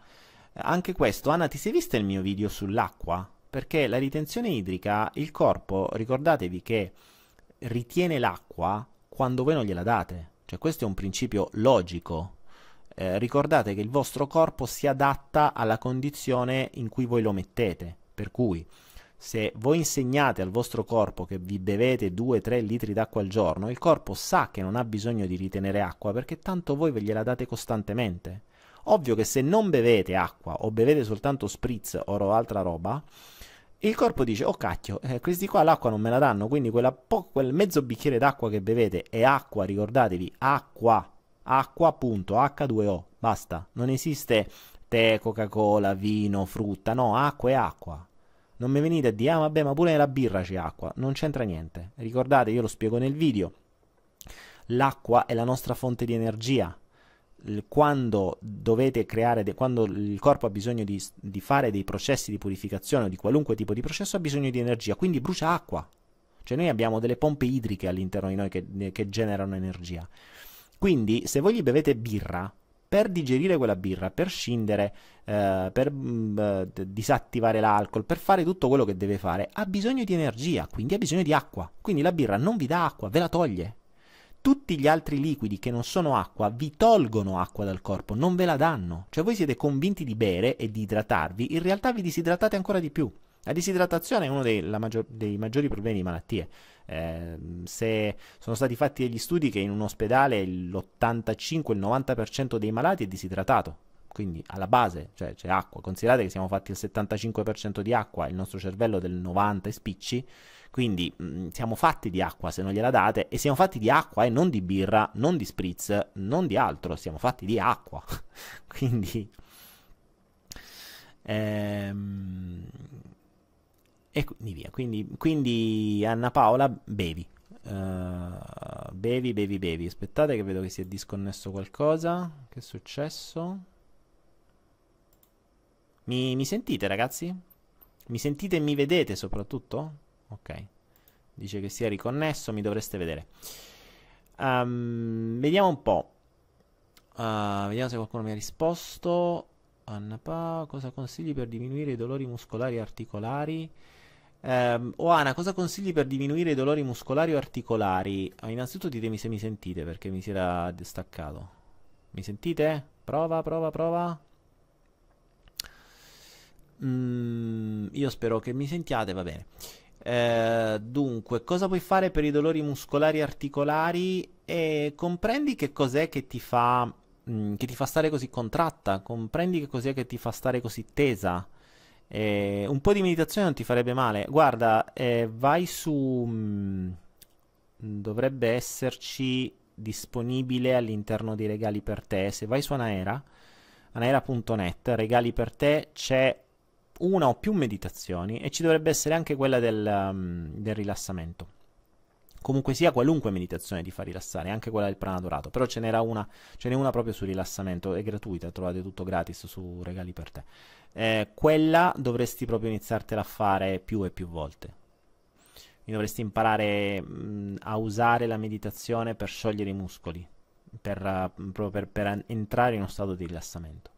anche questo. Anna, ti sei vista il mio video sull'acqua? Perché la ritenzione idrica, il corpo, ricordatevi che ritiene l'acqua quando voi non gliela date. Cioè questo è un principio logico eh, ricordate che il vostro corpo si adatta alla condizione in cui voi lo mettete. Per cui se voi insegnate al vostro corpo che vi bevete 2-3 litri d'acqua al giorno, il corpo sa che non ha bisogno di ritenere acqua perché tanto voi ve gliela date costantemente. Ovvio che se non bevete acqua o bevete soltanto spritz o altra roba, il corpo dice, oh cacchio, eh, questi qua l'acqua non me la danno, quindi quel mezzo bicchiere d'acqua che bevete è acqua, ricordatevi, acqua, acqua, punto, h 2 o Basta, non esiste tè, Coca-Cola, vino, frutta, no, acqua è acqua. Non mi venite a dire, ah vabbè, ma pure nella birra c'è acqua, non c'entra niente. Ricordate, io lo spiego nel video. L'acqua è la nostra fonte di energia. Quando dovete creare, de- quando il corpo ha bisogno di, di fare dei processi di purificazione o di qualunque tipo di processo, ha bisogno di energia, quindi brucia acqua. Cioè noi abbiamo delle pompe idriche all'interno di noi che, che generano energia. Quindi se voi gli bevete birra, per digerire quella birra, per scindere, eh, per mh, mm, eh, disattivare l'alcol, per fare tutto quello che deve fare, ha bisogno di energia, quindi ha bisogno di acqua. Quindi la birra non vi dà acqua, ve la toglie. Tutti gli altri liquidi che non sono acqua vi tolgono acqua dal corpo, non ve la danno. Cioè voi siete convinti di bere e di idratarvi, in realtà vi disidratate ancora di più. La disidratazione è uno dei, maggior, dei maggiori problemi di malattie. Ehm, se sono stati fatti degli studi che in un ospedale l'85-90% dei malati è disidratato, quindi alla base cioè, c'è acqua. Considerate che siamo fatti il 75% di acqua, il nostro cervello del 90 è spicci, quindi mh, mm, siamo fatti di acqua se non gliela date e siamo fatti di acqua e eh, non di birra, non di spritz, non di altro, siamo fatti di acqua. quindi ehm e quindi via. Quindi, quindi Anna Paola, bevi. Uh, bevi, bevi, bevi. Aspettate che vedo che si è disconnesso qualcosa. Che è successo? Mi, mi sentite, ragazzi? Mi sentite e mi vedete soprattutto? Ok. Dice che si è riconnesso, mi dovreste vedere. Um, vediamo un po'. Uh, vediamo se qualcuno mi ha risposto. Anna Pa, cosa consigli per diminuire i dolori muscolari e articolari? Um, Oana, cosa consigli per diminuire i dolori muscolari o articolari? Eh, innanzitutto ditemi se mi sentite perché mi si era distaccato. Mi sentite? Prova, prova, prova. Mm, io spero che mi sentiate, va bene. Eh, dunque, cosa puoi fare per i dolori muscolari articolari? E comprendi che cos'è che ti fa, mm, che ti fa stare così contratta? Comprendi che cos'è che ti fa stare così tesa? Eh, un po' di meditazione non ti farebbe male. Guarda, eh, vai su. Mm, dovrebbe esserci disponibile all'interno dei regali per te. Se vai su Anaera, anaera.net, regali per te, c'è una o più meditazioni e ci dovrebbe essere anche quella del, um, del rilassamento. Comunque sia, qualunque meditazione ti fa rilassare, anche quella del prana dorato. Però ce n'era una, ce n'è una proprio sul rilassamento, è gratuita, trovate tutto gratis su Regali per te eh, quella dovresti proprio iniziartela a fare più e più volte. Quindi dovresti imparare mh, a usare la meditazione per sciogliere i muscoli, per, uh, per, per entrare in uno stato di rilassamento.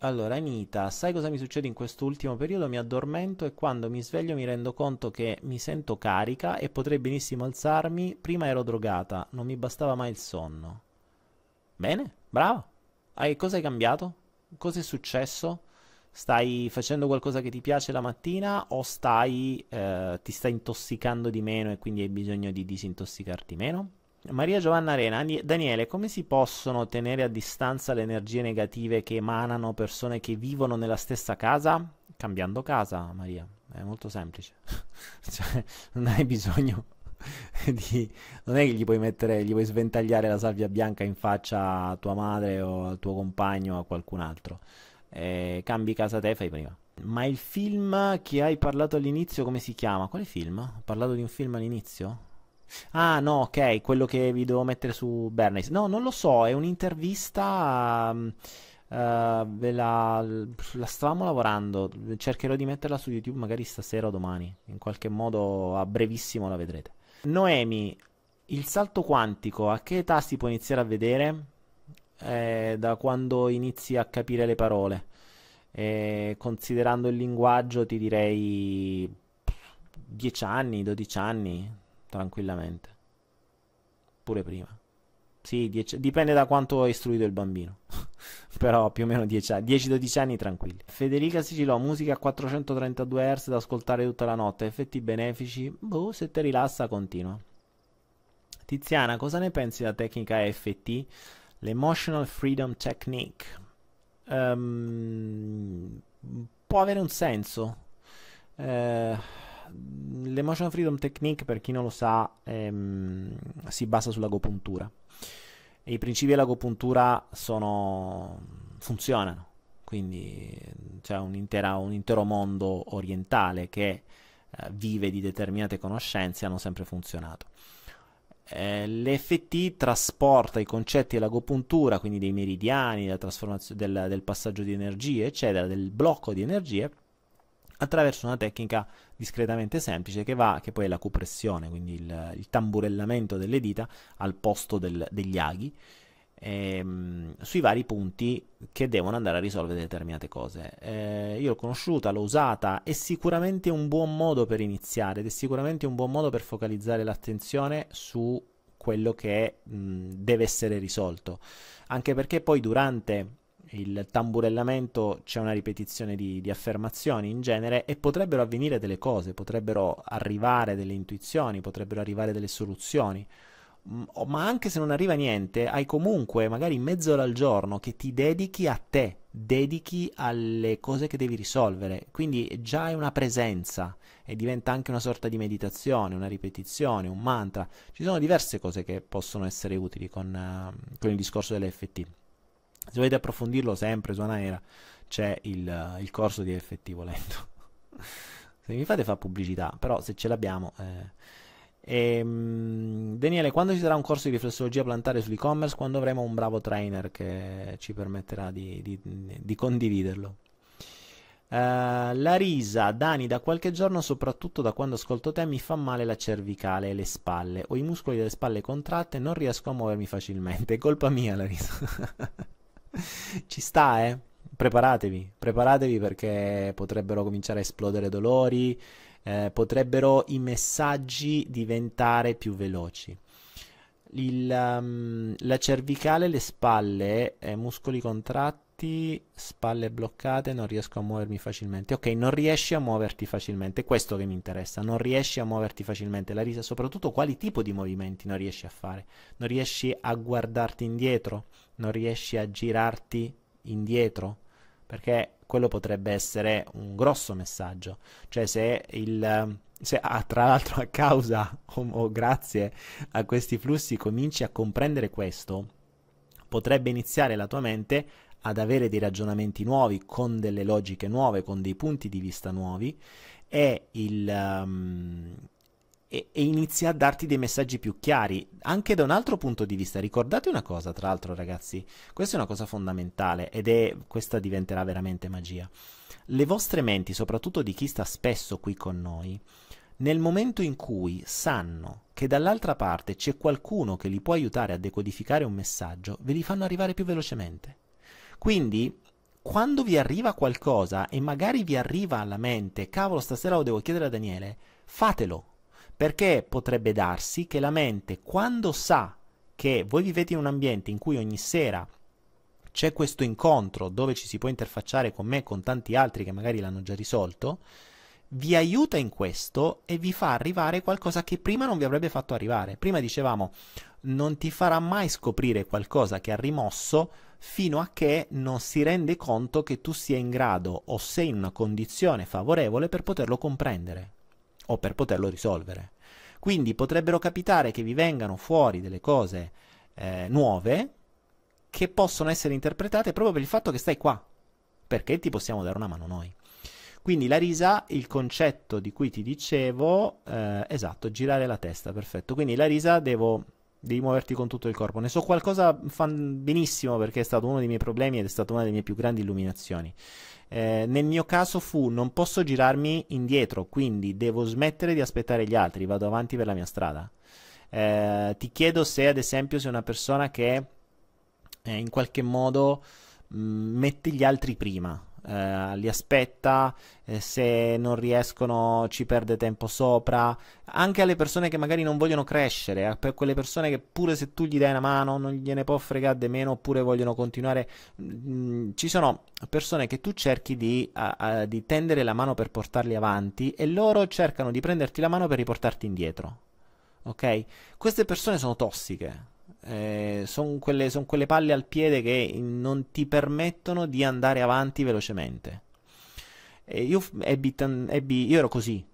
Allora, Anita, sai cosa mi succede in quest'ultimo periodo? Mi addormento e quando mi sveglio mi rendo conto che mi sento carica e potrei benissimo alzarmi. Prima ero drogata, non mi bastava mai il sonno. Bene, bravo. Hai, cosa hai cambiato? Cosa è successo? Stai facendo qualcosa che ti piace la mattina o stai, eh, ti stai intossicando di meno e quindi hai bisogno di disintossicarti meno? Maria Giovanna Arena, Daniele, come si possono tenere a distanza le energie negative che emanano persone che vivono nella stessa casa? Cambiando casa, Maria, è molto semplice. cioè, non hai bisogno di... Non è che gli puoi mettere, gli puoi sventagliare la salvia bianca in faccia a tua madre o al tuo compagno o a qualcun altro eh, cambi casa te fai prima. Ma il film che hai parlato all'inizio, come si chiama? Quale film? Ho parlato di un film all'inizio? Ah no, ok, quello che vi devo mettere su Bernays. No, non lo so, è un'intervista... Um, uh, ve la, la, stavamo lavorando, cercherò di metterla su YouTube magari stasera o domani, in qualche modo a brevissimo la vedrete. Noemi, il salto quantico a che età si può iniziare a vedere? eh, da quando inizi a capire le parole. E considerando il linguaggio, ti direi 10 anni, 12 anni, tranquillamente. Pure prima. Sì, dieci, dipende da quanto hai istruito il bambino. Però più o meno 10-12 anni tranquilli. Federica Sicilò, musica a 432 Hz da ascoltare tutta la notte, effetti benefici. Boh, se ti rilassa continua. Tiziana, cosa ne pensi della tecnica FT? L'Emotional Freedom Technique um, può avere un senso. Uh, L'Emotional Freedom Technique, per chi non lo sa, um, si basa sull'agopuntura. E i principi dell'agopuntura sono... funzionano. Quindi c'è un, intera, un intero mondo orientale che uh, vive di determinate conoscenze hanno sempre funzionato. Eh, L'FT trasporta i concetti dell'agopuntura, quindi dei meridiani, del, del passaggio di energie, eccetera, del blocco di energie, attraverso una tecnica discretamente semplice che, va, che poi è la cupressione, quindi il, il tamburellamento delle dita al posto del, degli aghi ehm, sui vari punti che devono andare a risolvere determinate cose. Eh, io l'ho conosciuta, l'ho usata, è sicuramente un buon modo per iniziare ed è sicuramente un buon modo per focalizzare l'attenzione su quello che mh, deve essere risolto, anche perché poi durante il tamburellamento c'è una ripetizione di, di, affermazioni in genere e potrebbero avvenire delle cose, potrebbero arrivare delle intuizioni, potrebbero arrivare delle soluzioni ma anche se non arriva niente, hai comunque magari mezz'ora al giorno che ti dedichi a te, dedichi alle cose che devi risolvere. Quindi già è una presenza e diventa anche una sorta di meditazione, una ripetizione, un mantra. Ci sono diverse cose che possono essere utili con, uh, con il discorso dell'FT. Se volete approfondirlo sempre su Anaera c'è il, uh, il, corso di FT volendo. se mi fate fa pubblicità, però se ce l'abbiamo... Eh e, ehm, Daniele, quando ci sarà un corso di riflessologia plantare sull'e-commerce? Quando avremo un bravo trainer che ci permetterà di, di, di condividerlo? Uh, eh, la risa, Dani, da qualche giorno, soprattutto da quando ascolto te, mi fa male la cervicale e le spalle. Ho i muscoli delle spalle contratte, non riesco a muovermi facilmente. È colpa mia la risa. ci sta, eh? Preparatevi, preparatevi perché potrebbero cominciare a esplodere dolori eh, potrebbero i messaggi diventare più veloci. Il, um, la cervicale le spalle, eh, muscoli contratti, spalle bloccate, non riesco a muovermi facilmente. Ok, non riesci a muoverti facilmente, questo che mi interessa, non riesci a muoverti facilmente. La risa, soprattutto quali tipo di movimenti non riesci a fare? Non riesci a guardarti indietro? Non riesci a girarti indietro? perché quello potrebbe essere un grosso messaggio. Cioè se il... Se, ah, tra l'altro a causa o oh, grazie a questi flussi cominci a comprendere questo, potrebbe iniziare la tua mente ad avere dei ragionamenti nuovi, con delle logiche nuove, con dei punti di vista nuovi e il... Um, e, e, inizia a darti dei messaggi più chiari, anche da un altro punto di vista. Ricordate una cosa, tra l'altro ragazzi, questa è una cosa fondamentale ed è questa diventerà veramente magia. Le vostre menti, soprattutto di chi sta spesso qui con noi, nel momento in cui sanno che dall'altra parte c'è qualcuno che li può aiutare a decodificare un messaggio, ve li fanno arrivare più velocemente. Quindi quando vi arriva qualcosa e magari vi arriva alla mente, cavolo, stasera lo devo chiedere a Daniele, fatelo, perché potrebbe darsi che la mente quando sa che voi vivete in un ambiente in cui ogni sera c'è questo incontro dove ci si può interfacciare con me e con tanti altri che magari l'hanno già risolto, vi aiuta in questo e vi fa arrivare qualcosa che prima non vi avrebbe fatto arrivare. Prima dicevamo, non ti farà mai scoprire qualcosa che ha rimosso fino a che non si rende conto che tu sia in grado o sei in una condizione favorevole per poterlo comprendere o per poterlo risolvere. Quindi potrebbero capitare che vi vengano fuori delle cose eh, nuove che possono essere interpretate proprio per il fatto che stai qua, perché ti possiamo dare una mano noi. Quindi la risa, il concetto di cui ti dicevo, eh, esatto, girare la testa, perfetto. Quindi la risa devo, devi muoverti con tutto il corpo. Ne so qualcosa fan benissimo perché è stato uno dei miei problemi ed è stata una delle mie più grandi illuminazioni. Eh, nel mio caso fu non posso girarmi indietro, quindi devo smettere di aspettare gli altri, vado avanti per la mia strada. Eh, ti chiedo se ad esempio sei una persona che eh, in qualche modo mh, mm, mette gli altri prima, eh, li aspetta, eh, se non riescono ci perde tempo sopra, anche alle persone che magari non vogliono crescere, a eh, quelle persone che pure se tu gli dai una mano non gliene può fregare di meno oppure vogliono continuare, mm, ci sono persone che tu cerchi di, a, a, di tendere la mano per portarli avanti e loro cercano di prenderti la mano per riportarti indietro. Ok? Queste persone sono tossiche eh, sono quelle, son quelle palle al piede che non ti permettono di andare avanti velocemente. E io, ebbi, ebbi, io ero così,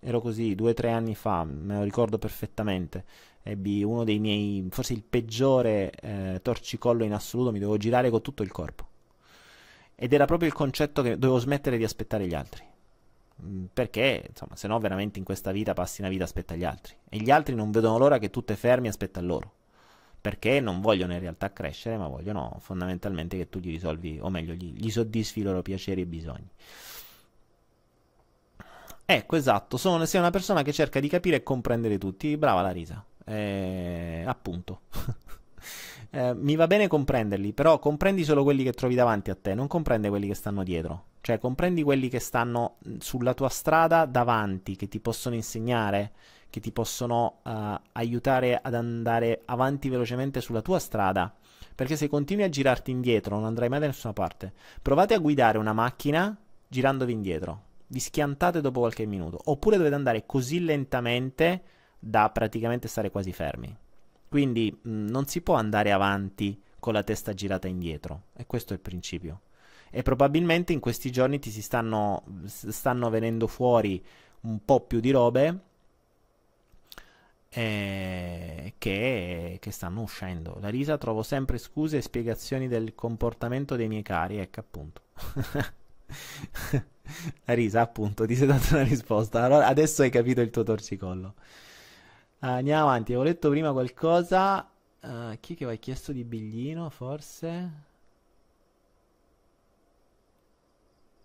ero così due o tre anni fa, me lo ricordo perfettamente. Ebbi uno dei miei, forse il peggiore eh, torcicollo in assoluto, mi dovevo girare con tutto il corpo. Ed era proprio il concetto che dovevo smettere di aspettare gli altri. Mm, perché, insomma, se no veramente in questa vita passi una vita aspetta gli altri. E gli altri non vedono l'ora che tu te fermi e aspetta loro perché non vogliono in realtà crescere, ma vogliono fondamentalmente che tu gli risolvi, o meglio, gli, gli soddisfi i loro piaceri e bisogni. Ecco, esatto, sono, sei una persona che cerca di capire e comprendere tutti. Brava Larisa, eh, appunto. eh, mi va bene comprenderli, però comprendi solo quelli che trovi davanti a te, non comprende quelli che stanno dietro. Cioè, comprendi quelli che stanno mm, sulla tua strada davanti, che ti possono insegnare, che ti possono uh, aiutare ad andare avanti velocemente sulla tua strada. Perché se continui a girarti indietro non andrai mai da nessuna parte. Provate a guidare una macchina girandovi indietro. Vi schiantate dopo qualche minuto. Oppure dovete andare così lentamente da praticamente stare quasi fermi. Quindi mh, mm, non si può andare avanti con la testa girata indietro. E questo è il principio. E probabilmente in questi giorni ti si stanno, stanno venendo fuori un po' più di robe eh, che, che, stanno uscendo. La Risa trovo sempre scuse e spiegazioni del comportamento dei miei cari, ecco appunto. La risa, appunto, ti sei dato una risposta. Allora, adesso hai capito il tuo torcicollo. Uh, andiamo avanti, avevo letto prima qualcosa. Uh, chi che aveva chiesto di Biglino, forse?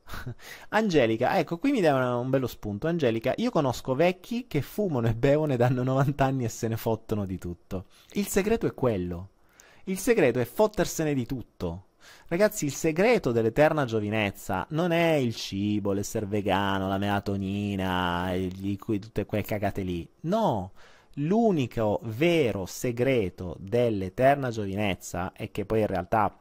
Angelica, ecco qui mi dai un bello spunto. Angelica, io conosco vecchi che fumano e bevono e danno 90 anni e se ne fottono di tutto. Il segreto è quello. Il segreto è fottersene di tutto. Ragazzi, il segreto dell'eterna giovinezza non è il cibo, l'essere vegano, la melatonina, gli, tutte quelle cagate lì. No, l'unico vero segreto dell'eterna giovinezza, è che poi in realtà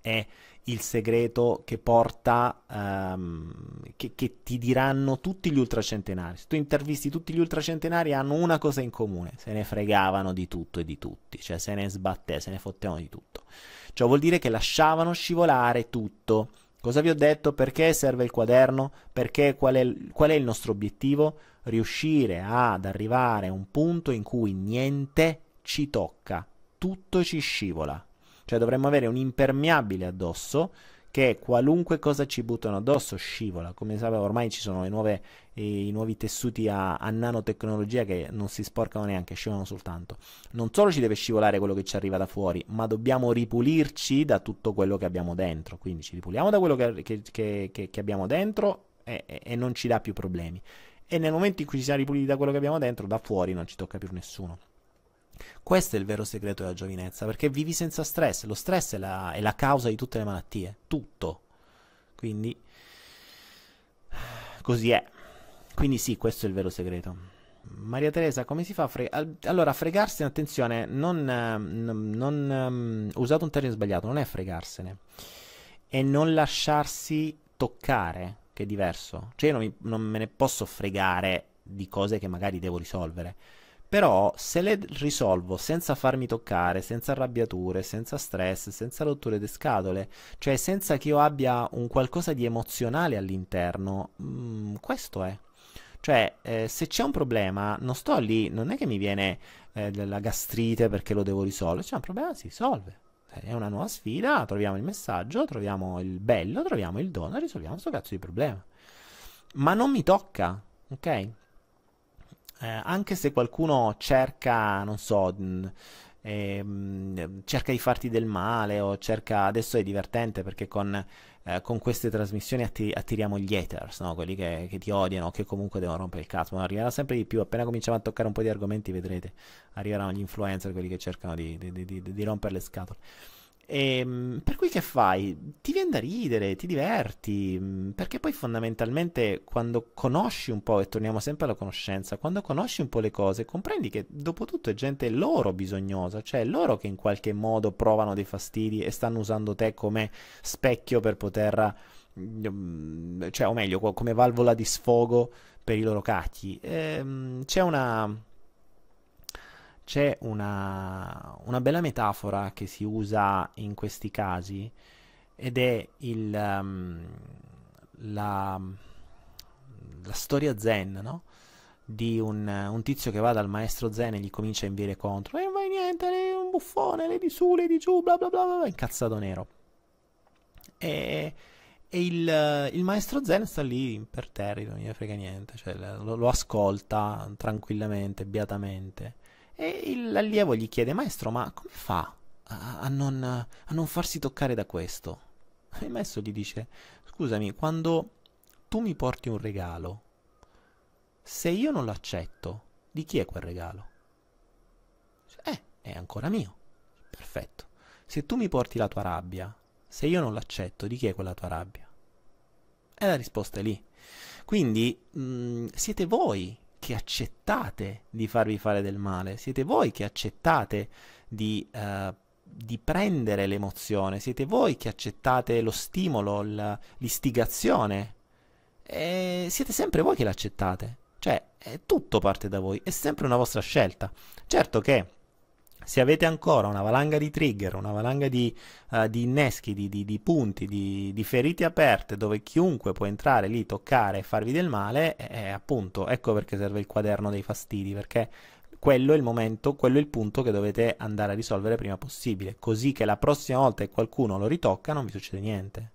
è il segreto che porta, um, che, che, ti diranno tutti gli ultracentenari. Se tu intervisti tutti gli ultracentenari hanno una cosa in comune, se ne fregavano di tutto e di tutti, cioè se ne sbattevano, se ne fottevano di tutto. Ciò cioè, vuol dire che lasciavano scivolare tutto. Cosa vi ho detto? Perché serve il quaderno? Perché qual è, qual è il nostro obiettivo? Riuscire ad arrivare a un punto in cui niente ci tocca, tutto ci scivola cioè dovremmo avere un impermeabile addosso che qualunque cosa ci buttano addosso scivola. Come sapete ormai ci sono nuove, i nuovi tessuti a, a, nanotecnologia che non si sporcano neanche, scivolano soltanto. Non solo ci deve scivolare quello che ci arriva da fuori, ma dobbiamo ripulirci da tutto quello che abbiamo dentro. Quindi ci ripuliamo da quello che, che, che, che abbiamo dentro e, e non ci dà più problemi. E nel momento in cui ci siamo ripuliti da quello che abbiamo dentro, da fuori non ci tocca più nessuno. Questo è il vero segreto della giovinezza, perché vivi senza stress. Lo stress è la, è la causa di tutte le malattie, tutto. Quindi, così è. Quindi sì, questo è il vero segreto. Maria Teresa, come si fa a fregarsi? Allora, fregarsene, attenzione, non, ehm, non, non ehm, um, un termine sbagliato, non è fregarsene. E non lasciarsi toccare, che è diverso. Cioè, io non, mi, non me ne posso fregare di cose che magari devo risolvere però se le risolvo senza farmi toccare, senza arrabbiature, senza stress, senza rotture di scatole, cioè senza che io abbia un qualcosa di emozionale all'interno, mh, mm, questo è. Cioè, eh, se c'è un problema, non sto lì, non è che mi viene eh, della gastrite perché lo devo risolvere, c'è un problema, si risolve. Cioè, è una nuova sfida, troviamo il messaggio, troviamo il bello, troviamo il dono e risolviamo questo cazzo di problema. Ma non mi tocca, ok? Eh, anche se qualcuno cerca, non so, mh, ehm, cerca di farti del male o cerca, adesso è divertente perché con, eh, con queste trasmissioni atti- attiriamo gli haters, no? quelli che, che, ti odiano, che comunque devono rompere il cazzo, ma arriverà sempre di più, appena cominciamo a toccare un po' di argomenti vedrete, arriveranno gli influencer, quelli che cercano di, di, di, di rompere le scatole. E, ehm, per cui che fai? Ti viene da ridere, ti diverti, mm, perché poi fondamentalmente quando conosci un po', e torniamo sempre alla conoscenza, quando conosci un po' le cose, comprendi che dopo tutto è gente loro bisognosa, cioè loro che in qualche modo provano dei fastidi e stanno usando te come specchio per poter, mm, cioè o meglio, come valvola di sfogo per i loro cacchi. E, ehm, c'è una c'è una, una, bella metafora che si usa in questi casi ed è il, um, la, la, storia zen, no? Di un, un, tizio che va dal maestro zen e gli comincia a inviare contro. E eh, vai niente, lei è un buffone, lei di su, lei di giù, bla bla bla, bla incazzato nero. E, e il, il, maestro zen sta lì per terra, non gli frega niente, cioè, lo, lo ascolta tranquillamente, beatamente e l'allievo gli chiede, maestro, ma come fa a, non, a non farsi toccare da questo? E il maestro gli dice, scusami, quando tu mi porti un regalo, se io non l'accetto, di chi è quel regalo? Eh, è ancora mio. Perfetto. Se tu mi porti la tua rabbia, se io non l'accetto, di chi è quella tua rabbia? E la risposta è lì. Quindi mh, mm, siete voi che accettate di farvi fare del male, siete voi che accettate di, uh, di prendere l'emozione, siete voi che accettate lo stimolo, l'istigazione. E siete sempre voi che l'accettate. Cioè, tutto parte da voi, è sempre una vostra scelta. Certo che se avete ancora una valanga di trigger, una valanga di, uh, di inneschi, di, di, di punti, di, ferite aperte dove chiunque può entrare lì, toccare e farvi del male, eh, eh, appunto ecco perché serve il quaderno dei fastidi, perché quello è il momento, quello è il punto che dovete andare a risolvere prima possibile, così che la prossima volta che qualcuno lo ritocca non vi succede niente.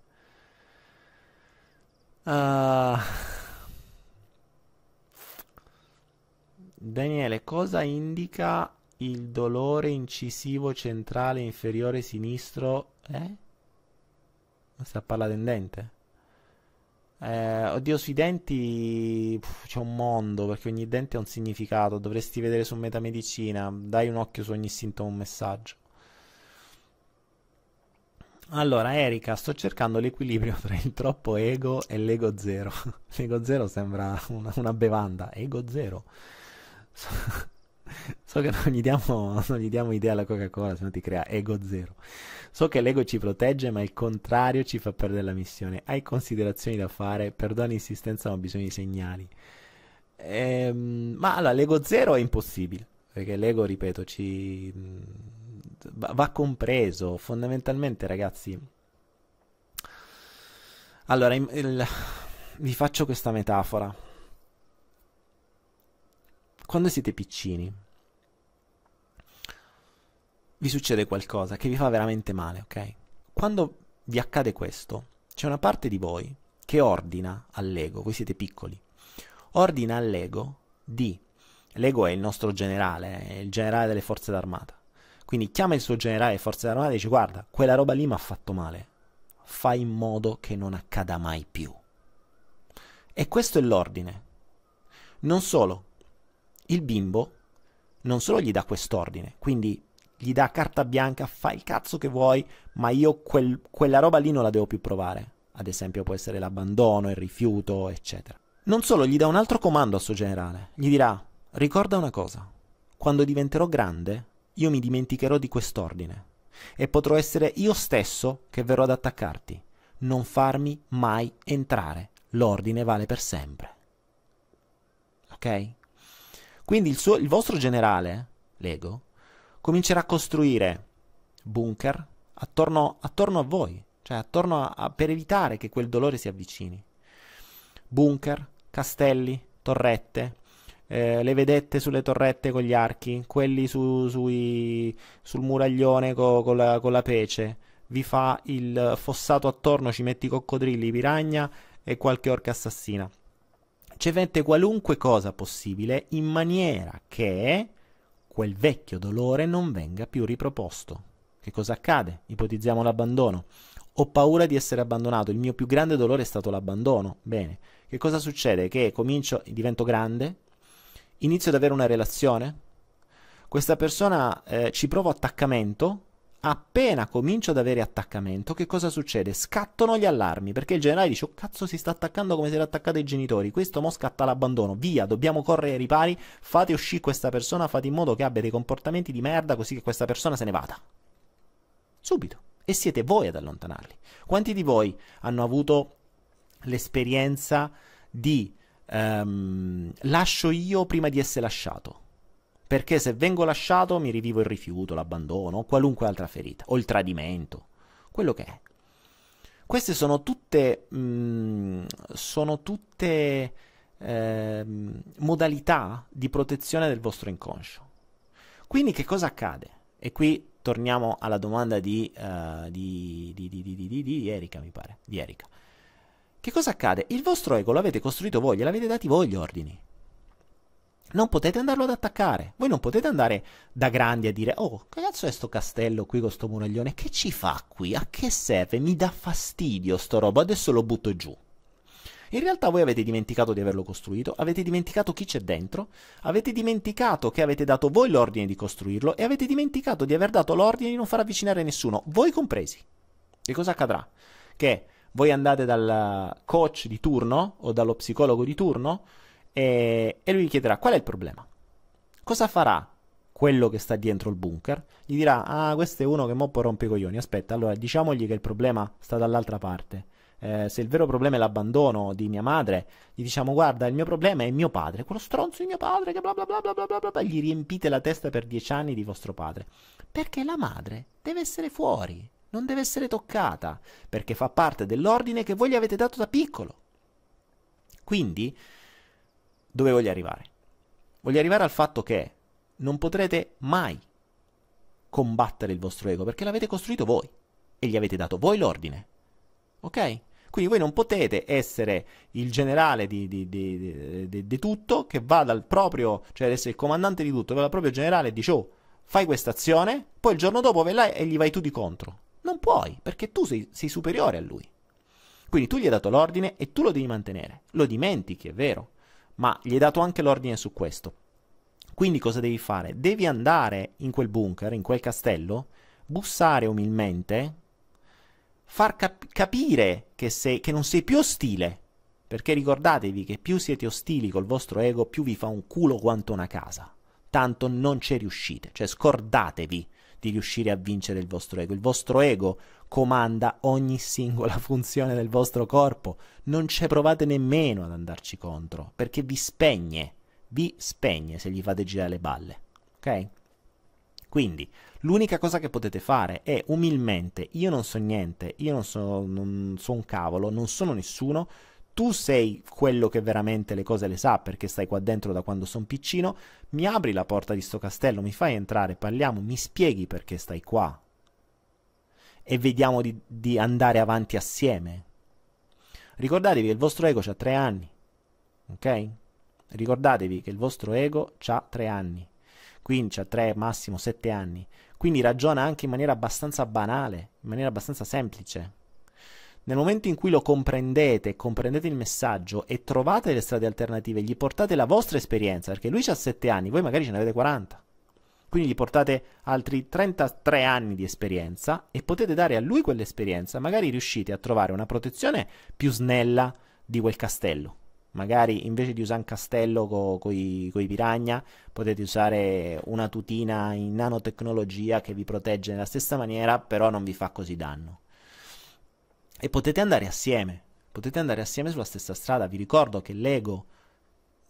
Uh... Daniele, cosa indica il dolore incisivo centrale inferiore sinistro eh? sta parlando del dente eh, oddio sui denti pff, c'è un mondo perché ogni dente ha un significato dovresti vedere su metamedicina dai un occhio su ogni sintomo un messaggio allora, Erika, sto cercando l'equilibrio tra il troppo ego e l'ego zero. L'ego zero sembra una, una bevanda. Ego zero so che non gli, diamo, non gli diamo idea alla Coca-Cola, se no ti crea ego zero. So che l'ego ci protegge, ma il contrario ci fa perdere la missione. Hai considerazioni da fare, perdona l'insistenza, ma ho bisogno di segnali. Ehm, ma allora, l'ego zero è impossibile, perché l'ego, ripeto, ci... Mm, va compreso. Fondamentalmente, ragazzi... Allora, il... vi faccio questa metafora quando siete piccini vi succede qualcosa che vi fa veramente male, ok? Quando vi accade questo, c'è una parte di voi che ordina all'ego, voi siete piccoli, ordina all'ego di, l'ego è il nostro generale, è il generale delle forze d'armata, quindi chiama il suo generale delle forze d'armata e dice guarda, quella roba lì mi ha fatto male, fai in modo che non accada mai più. E questo è l'ordine. Non solo, il bimbo non solo gli dà quest'ordine, quindi gli dà carta bianca, fai il cazzo che vuoi, ma io quel, quella roba lì non la devo più provare. Ad esempio può essere l'abbandono, il rifiuto, eccetera. Non solo, gli dà un altro comando al suo generale. Gli dirà, ricorda una cosa, quando diventerò grande, io mi dimenticherò di quest'ordine e potrò essere io stesso che verrò ad attaccarti. Non farmi mai entrare. L'ordine vale per sempre. Ok? Quindi il, suo, il vostro generale, Lego, comincerà a costruire bunker attorno, attorno a voi, cioè attorno a, a, per evitare che quel dolore si avvicini. Bunker, castelli, torrette, eh, le vedette sulle torrette con gli archi, quelli su, sui, sul muraglione co, co la, con la pece, vi fa il fossato attorno, ci metti coccodrilli, piragna e qualche orca assassina ricevette qualunque cosa possibile in maniera che quel vecchio dolore non venga più riproposto. Che cosa accade? Ipotizziamo l'abbandono. Ho paura di essere abbandonato, il mio più grande dolore è stato l'abbandono. Bene, che cosa succede? Che comincio, divento grande, inizio ad avere una relazione, questa persona eh, ci provo attaccamento, appena comincio ad avere attaccamento, che cosa succede? Scattano gli allarmi, perché il generale dice, oh cazzo si sta attaccando come si era attaccato i genitori, questo mo scatta l'abbandono, via, dobbiamo correre ai ripari, fate uscire questa persona, fate in modo che abbia dei comportamenti di merda così che questa persona se ne vada. Subito. E siete voi ad allontanarli. Quanti di voi hanno avuto l'esperienza di ehm, lascio io prima di essere lasciato? Perché se vengo lasciato mi rivivo il rifiuto, l'abbandono, o qualunque altra ferita, o il tradimento, quello che è. Queste sono tutte, mh, mm, sono tutte eh, modalità di protezione del vostro inconscio. Quindi che cosa accade? E qui torniamo alla domanda di, uh, di, di, di, Erika, mi pare, di Erika. Che cosa accade? Il vostro ego l'avete costruito voi, gliel'avete dati voi gli ordini. Non potete andarlo ad attaccare. Voi non potete andare da grandi a dire: Oh, che cazzo è sto castello qui con sto muraglione? Che ci fa qui? A che serve? Mi dà fastidio sto roba, adesso lo butto giù. In realtà voi avete dimenticato di averlo costruito, avete dimenticato chi c'è dentro, avete dimenticato che avete dato voi l'ordine di costruirlo e avete dimenticato di aver dato l'ordine di non far avvicinare nessuno, voi compresi. Che cosa accadrà? Che voi andate dal coach di turno o dallo psicologo di turno e, e lui gli chiederà qual è il problema. Cosa farà quello che sta dietro il bunker? Gli dirà, ah questo è uno che mo' può rompe i coglioni, aspetta, allora diciamogli che il problema sta dall'altra parte. Eh, se il vero problema è l'abbandono di mia madre, gli diciamo guarda il mio problema è mio padre, quello stronzo di mio padre che bla bla bla bla bla bla bla, gli riempite la testa per dieci anni di vostro padre. Perché la madre deve essere fuori, non deve essere toccata, perché fa parte dell'ordine che voi gli avete dato da piccolo. Quindi dove voglio arrivare? Voglio arrivare al fatto che non potrete mai combattere il vostro ego perché l'avete costruito voi e gli avete dato voi l'ordine. Ok? Quindi voi non potete essere il generale di, di, di, di tutto che va dal proprio, cioè essere il comandante di tutto, va dal proprio generale e dice oh, fai questa azione, poi il giorno dopo vai là e gli vai tu di contro. Non puoi, perché tu sei, sei superiore a lui. Quindi tu gli hai dato l'ordine e tu lo devi mantenere. Lo dimentichi, è vero ma gli hai dato anche l'ordine su questo. Quindi cosa devi fare? Devi andare in quel bunker, in quel castello, bussare umilmente, far cap- capire che, sei, che non sei più ostile, perché ricordatevi che più siete ostili col vostro ego, più vi fa un culo quanto una casa. Tanto non ci riuscite, cioè scordatevi di riuscire a vincere il vostro ego. Il vostro ego comanda ogni singola funzione del vostro corpo, non ci provate nemmeno ad andarci contro, perché vi spegne, vi spegne se gli fate girare le balle, ok? Quindi l'unica cosa che potete fare è umilmente, io non so niente, io non so, non so un cavolo, non sono nessuno, tu sei quello che veramente le cose le sa perché stai qua dentro da quando sono piccino, mi apri la porta di sto castello, mi fai entrare, parliamo, mi spieghi perché stai qua e vediamo di, di andare avanti assieme. Ricordatevi che il vostro ego ha tre anni, ok? Ricordatevi che il vostro ego ha tre anni, quindi ha tre, massimo sette anni, quindi ragiona anche in maniera abbastanza banale, in maniera abbastanza semplice. Nel momento in cui lo comprendete, comprendete il messaggio e trovate le strade alternative, gli portate la vostra esperienza, perché lui ha 7 anni, voi magari ce ne avete 40. Quindi gli portate altri 33 anni di esperienza e potete dare a lui quell'esperienza, magari riuscite a trovare una protezione più snella di quel castello. Magari invece di usare un castello con i piragna, potete usare una tutina in nanotecnologia che vi protegge nella stessa maniera, però non vi fa così danno. E potete andare assieme, potete andare assieme sulla stessa strada. Vi ricordo che l'ego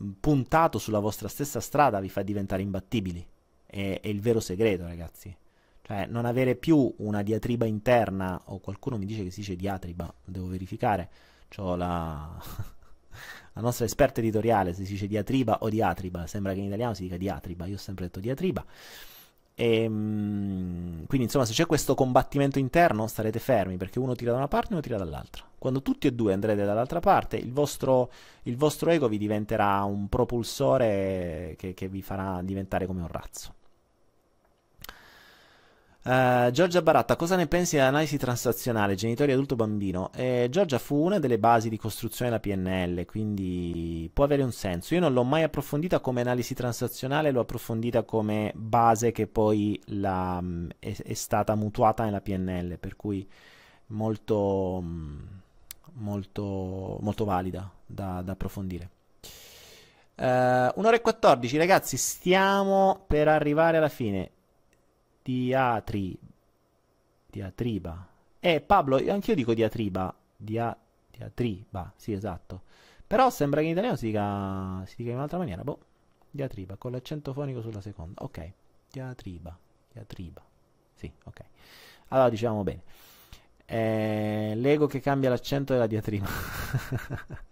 mm, puntato sulla vostra stessa strada vi fa diventare imbattibili. È, è il vero segreto, ragazzi. Cioè, non avere più una diatriba interna, o qualcuno mi dice che si dice diatriba, devo verificare. C'ho la... la nostra esperta editoriale, se si dice diatriba o diatriba, sembra che in italiano si dica diatriba, io ho sempre detto diatriba. E, ehm, quindi insomma se c'è questo combattimento interno starete fermi perché uno tira da una parte e uno tira dall'altra. Quando tutti e due andrete dall'altra parte il vostro, il vostro ego vi diventerà un propulsore che, che vi farà diventare come un razzo. Uh, Giorgia Baratta, cosa ne pensi dell'analisi transazionale genitori adulto bambino? Eh, Giorgia fu una delle basi di costruzione della PNL, quindi può avere un senso. Io non l'ho mai approfondita come analisi transazionale, l'ho approfondita come base che poi la, mm, è, è, stata mutuata nella PNL, per cui molto, mm, molto, molto valida da, da approfondire. Uh, eh, 1 ora e 14, ragazzi, stiamo per arrivare alla fine diatri, diatriba. Eh, Pablo, anch'io dico diatriba. Dia, diatriba, sì, esatto. Però sembra che in italiano si dica, si dica in un'altra maniera. Boh, diatriba, con l'accento fonico sulla seconda. Ok, diatriba, diatriba. Sì, ok. Allora, diciamo bene. Eh, L'ego che cambia l'accento della diatriba.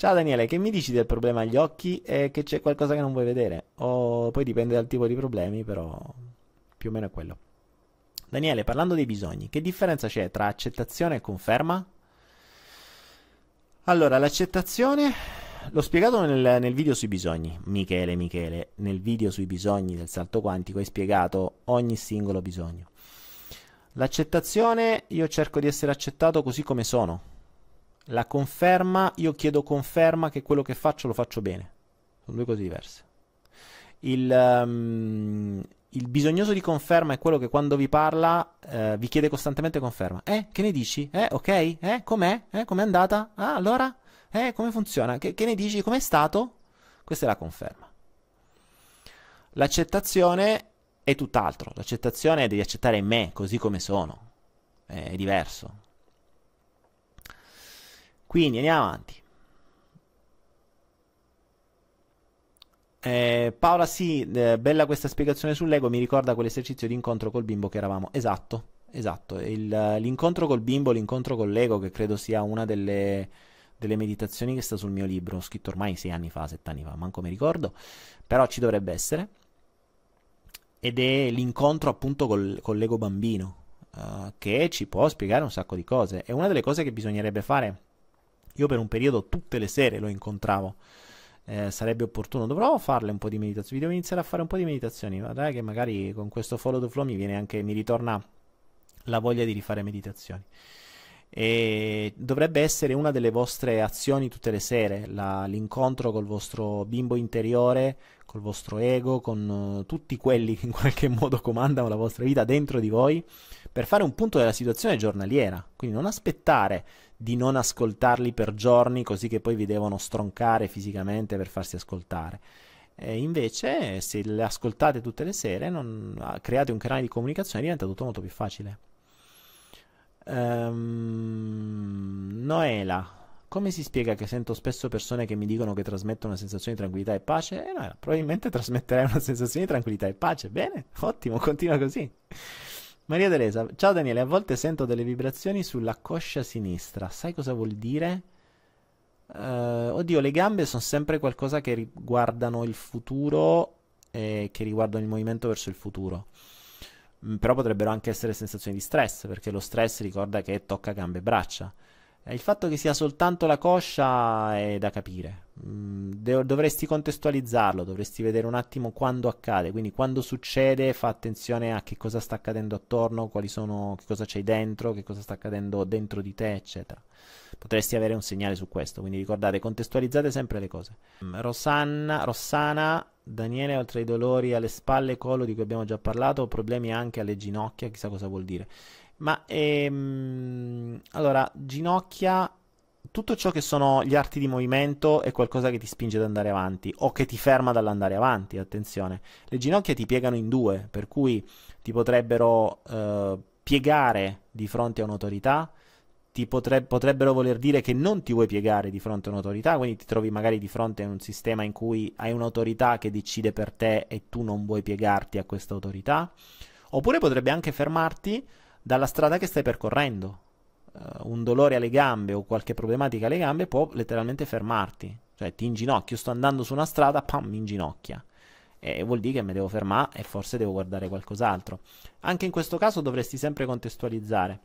Ciao Daniele, che mi dici del problema agli occhi e che c'è qualcosa che non vuoi vedere? O poi dipende dal tipo di problemi, però più o meno è quello. Daniele, parlando dei bisogni, che differenza c'è tra accettazione e conferma? Allora, l'accettazione l'ho spiegato nel, nel, video sui bisogni, Michele, Michele, nel video sui bisogni del salto quantico hai spiegato ogni singolo bisogno. L'accettazione, io cerco di essere accettato così come sono, la conferma, io chiedo conferma che quello che faccio lo faccio bene. Sono due cose diverse. Il, um, il bisognoso di conferma è quello che quando vi parla eh, vi chiede costantemente conferma. Eh, che ne dici? Eh, ok? Eh, com'è? Eh, com'è andata? Ah, allora? Eh, come funziona? Che, che ne dici? Com'è stato? Questa è la conferma. L'accettazione è tutt'altro. L'accettazione è devi accettare me così come sono. È diverso quindi andiamo avanti. Eh, Paola, sì, eh, bella questa spiegazione sull'ego, mi ricorda quell'esercizio di incontro col bimbo che eravamo. Esatto, esatto. Il, l'incontro col bimbo, l'incontro con l'ego, che credo sia una delle, delle meditazioni che sta sul mio libro, Ho scritto ormai sei anni fa, sette anni fa, manco mi ricordo, però ci dovrebbe essere. Ed è l'incontro appunto col, con l'ego bambino, uh, che ci può spiegare un sacco di cose. È una delle cose che bisognerebbe fare io per un periodo tutte le sere lo incontravo. Eh, sarebbe opportuno, dovrò farle un po' di meditazioni. Devo iniziare a fare un po' di meditazioni. Guarda che magari con questo follow the flow mi viene anche, mi ritorna la voglia di rifare meditazioni e dovrebbe essere una delle vostre azioni tutte le sere, la, l'incontro col vostro bimbo interiore, col vostro ego, con uh, tutti quelli che in qualche modo comandano la vostra vita dentro di voi, per fare un punto della situazione giornaliera. Quindi non aspettare di non ascoltarli per giorni così che poi vi devono stroncare fisicamente per farsi ascoltare. E invece, se le ascoltate tutte le sere, non, ah, create un canale di comunicazione, diventa tutto molto più facile. Um, Noela. Come si spiega che sento spesso persone che mi dicono che trasmettono una sensazione di tranquillità e pace? Eh no, probabilmente trasmetterai una sensazione di tranquillità e pace. Bene, ottimo, continua così. Maria Teresa, ciao Daniele, a volte sento delle vibrazioni sulla coscia sinistra. Sai cosa vuol dire? Uh, oddio, le gambe sono sempre qualcosa che riguardano il futuro e che riguardano il movimento verso il futuro però potrebbero anche essere sensazioni di stress, perché lo stress ricorda che tocca gambe e braccia. Eh, il fatto che sia soltanto la coscia è da capire. Mm, dovresti contestualizzarlo, dovresti vedere un attimo quando accade. Quindi quando succede fa attenzione a che cosa sta accadendo attorno, quali sono, che cosa c'è dentro, che cosa sta accadendo dentro di te, eccetera. Potresti avere un segnale su questo, quindi ricordate, contestualizzate sempre le cose. Mm, Rosanna, Rossana, Daniele, oltre ai dolori alle spalle e collo di cui abbiamo già parlato, problemi anche alle ginocchia, chissà cosa vuol dire. Ma ehm, allora, ginocchia, tutto ciò che sono gli arti di movimento è qualcosa che ti spinge ad andare avanti o che ti ferma dall'andare avanti, attenzione. Le ginocchia ti piegano in due, per cui ti potrebbero eh, piegare di fronte a un'autorità, ti potre- potrebbero voler dire che non ti vuoi piegare di fronte a un'autorità, quindi ti trovi magari di fronte a un sistema in cui hai un'autorità che decide per te e tu non vuoi piegarti a questa autorità. Oppure potrebbe anche fermarti dalla strada che stai percorrendo. Uh, un dolore alle gambe o qualche problematica alle gambe può letteralmente fermarti. Cioè ti inginocchio, sto andando su una strada, pam, mi inginocchia. E vuol dire che mi devo fermare e forse devo guardare qualcos'altro. Anche in questo caso dovresti sempre contestualizzare.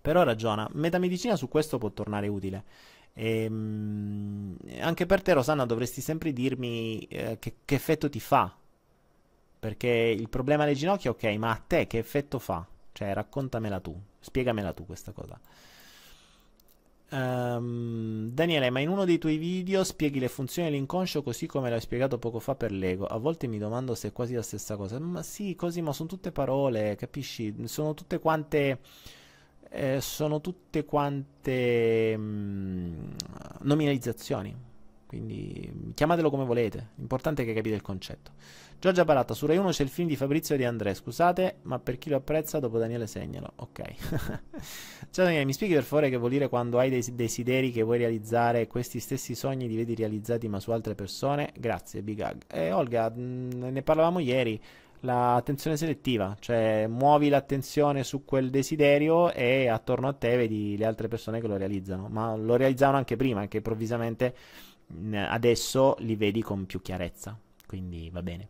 Però ragiona, metamedicina su questo può tornare utile. E, ehm, anche per te, Rosanna, dovresti sempre dirmi eh, che, che effetto ti fa. Perché il problema alle ginocchia, ok, ma a te che effetto fa? Cioè, raccontamela tu, spiegamela tu questa cosa. Um, Daniele, ma in uno dei tuoi video spieghi le funzioni dell'inconscio così come l'hai spiegato poco fa per l'ego. A volte mi domando se è quasi la stessa cosa. Ma sì, così, ma sono tutte parole, capisci? Sono tutte quante. Eh, sono tutte quante. Mh, mm, nominalizzazioni. Quindi chiamatelo come volete, l'importante è che capite il concetto. Giorgia Paratta, su Rai 1 c'è il film di Fabrizio De André, scusate, ma per chi lo apprezza dopo Daniele segnalo. Ok. Ciao Daniele, mi spieghi per favore che vuol dire quando hai dei desideri che vuoi realizzare, questi stessi sogni li vedi realizzati ma su altre persone? Grazie, Big Hug. Eh, Olga, ne parlavamo ieri, l'attenzione selettiva, cioè muovi l'attenzione su quel desiderio e attorno a te vedi le altre persone che lo realizzano, ma lo realizzavano anche prima, anche improvvisamente adesso li vedi con più chiarezza, quindi va bene.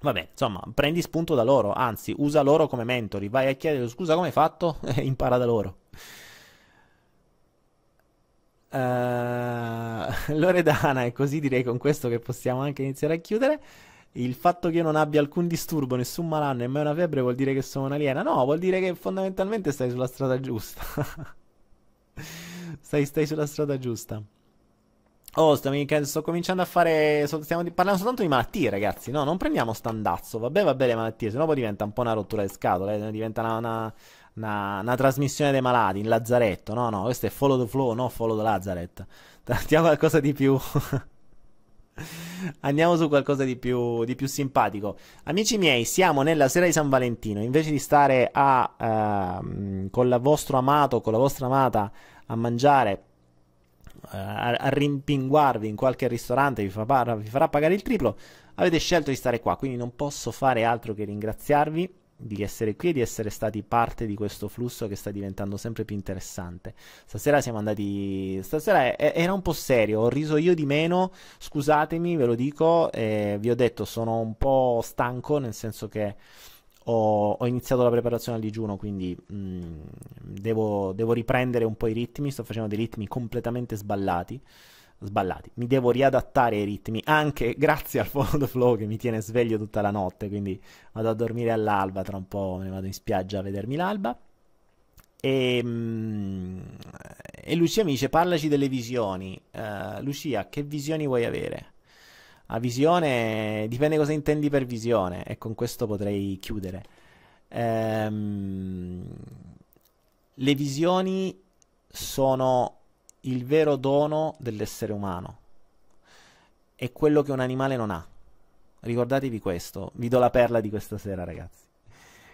Vabbè, insomma, prendi spunto da loro, anzi, usa loro come mentori, vai a chiedere scusa come hai fatto e impara da loro. Uh, Loredana, e così direi con questo che possiamo anche iniziare a chiudere. Il fatto che io non abbia alcun disturbo, nessun malanno e mai una febbre vuol dire che sono un'aliena? No, vuol dire che fondamentalmente stai sulla strada giusta. stai, stai sulla strada giusta. Oh, stiamo, sto cominciando a fare. Stiamo parlando soltanto di malattie, ragazzi. No, non prendiamo standazzo. Vabbè, vabbè, le malattie, sennò poi diventa un po' una rottura di scatole. Eh, diventa una, una, una, una trasmissione dei malati Il lazzaretto. No, no, questo è follow the flow, no follow the Lazaret. Trattiamo qualcosa di più. Andiamo su qualcosa di più, di più, simpatico. Amici miei, siamo nella sera di San Valentino. Invece di stare a, uh, con il vostro amato, con la vostra amata a mangiare eh, a, a rimpinguarvi in qualche ristorante vi, fa, vi farà pagare il triplo, avete scelto di stare qua, quindi non posso fare altro che ringraziarvi di essere qui e di essere stati parte di questo flusso che sta diventando sempre più interessante. Stasera siamo andati. Stasera era un po' serio, ho riso io di meno. Scusatemi, ve lo dico. Eh, vi ho detto, sono un po' stanco, nel senso che ho, ho iniziato la preparazione al digiuno, quindi mh, mm, devo, devo riprendere un po' i ritmi, sto facendo dei ritmi completamente sballati sballati. Mi devo riadattare ai ritmi, anche grazie al follow flow che mi tiene sveglio tutta la notte, quindi vado a dormire all'alba, tra un po' me ne vado in spiaggia a vedermi l'alba. E, mm, e Lucia mi dice, parlaci delle visioni. Uh, Lucia, che visioni vuoi avere? A visione dipende cosa intendi per visione e con questo potrei chiudere. Ehm, le visioni sono il vero dono dell'essere umano. È quello che un animale non ha. Ricordatevi questo. Vi do la perla di questa sera, ragazzi.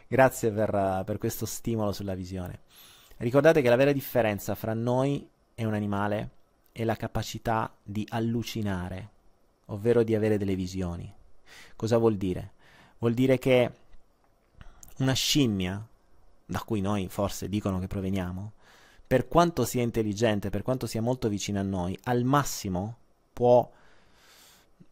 Grazie per, per questo stimolo sulla visione. Ricordate che la vera differenza fra noi e un animale è la capacità di allucinare ovvero di avere delle visioni. Cosa vuol dire? Vuol dire che una scimmia, da cui noi forse dicono che proveniamo, per quanto sia intelligente, per quanto sia molto vicina a noi, al massimo può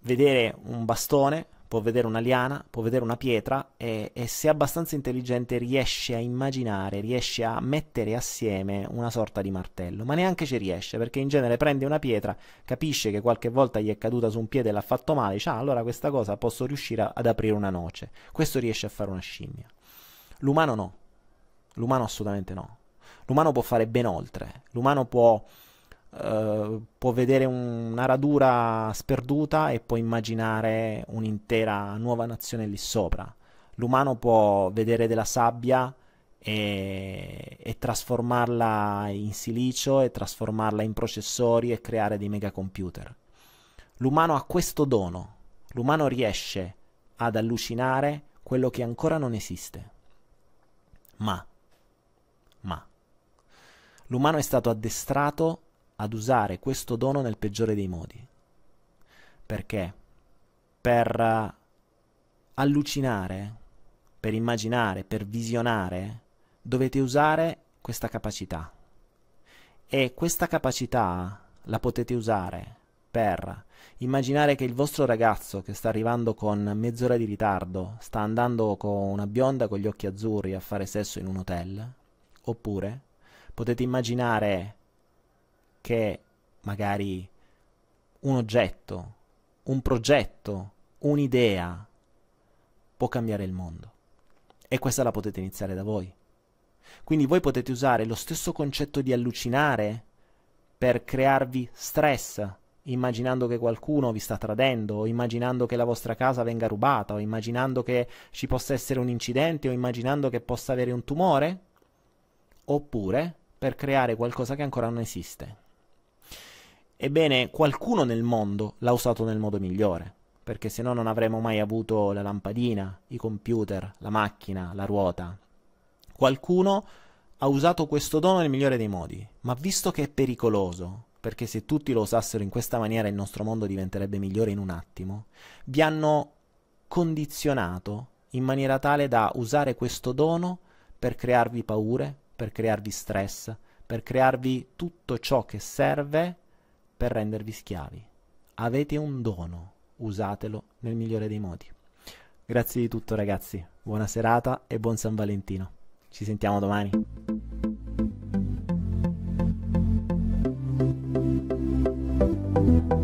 vedere un bastone, può vedere una liana, può vedere una pietra e, e se è abbastanza intelligente riesce a immaginare, riesce a mettere assieme una sorta di martello, ma neanche ci riesce perché in genere prende una pietra, capisce che qualche volta gli è caduta su un piede e l'ha fatto male, dice ah allora questa cosa posso riuscire ad aprire una noce, questo riesce a fare una scimmia. L'umano no, l'umano assolutamente no, l'umano può fare ben oltre, l'umano può eh, può vedere una radura sperduta e può immaginare un'intera nuova nazione lì sopra. L'umano può vedere della sabbia e, e trasformarla in silicio e trasformarla in processori e creare dei megacomputer. L'umano ha questo dono, l'umano riesce ad allucinare quello che ancora non esiste. Ma, ma, l'umano è stato addestrato ad usare questo dono nel peggiore dei modi. Perché? Per eh, allucinare, per immaginare, per visionare, dovete usare questa capacità. E questa capacità la potete usare per immaginare che il vostro ragazzo che sta arrivando con mezz'ora di ritardo sta andando con una bionda con gli occhi azzurri a fare sesso in un hotel, oppure potete immaginare che magari un oggetto, un progetto, un'idea può cambiare il mondo. E questa la potete iniziare da voi. Quindi voi potete usare lo stesso concetto di allucinare per crearvi stress, immaginando che qualcuno vi sta tradendo, o immaginando che la vostra casa venga rubata, o immaginando che ci possa essere un incidente, o immaginando che possa avere un tumore, oppure per creare qualcosa che ancora non esiste. Ebbene, qualcuno nel mondo l'ha usato nel modo migliore, perché se no non avremmo mai avuto la lampadina, i computer, la macchina, la ruota. Qualcuno ha usato questo dono nel migliore dei modi, ma visto che è pericoloso, perché se tutti lo usassero in questa maniera il nostro mondo diventerebbe migliore in un attimo, vi hanno condizionato in maniera tale da usare questo dono per crearvi paure, per crearvi stress, per crearvi tutto ciò che serve per rendervi schiavi. Avete un dono, usatelo nel migliore dei modi. Grazie di tutto ragazzi, buona serata e buon San Valentino. Ci sentiamo domani. thank you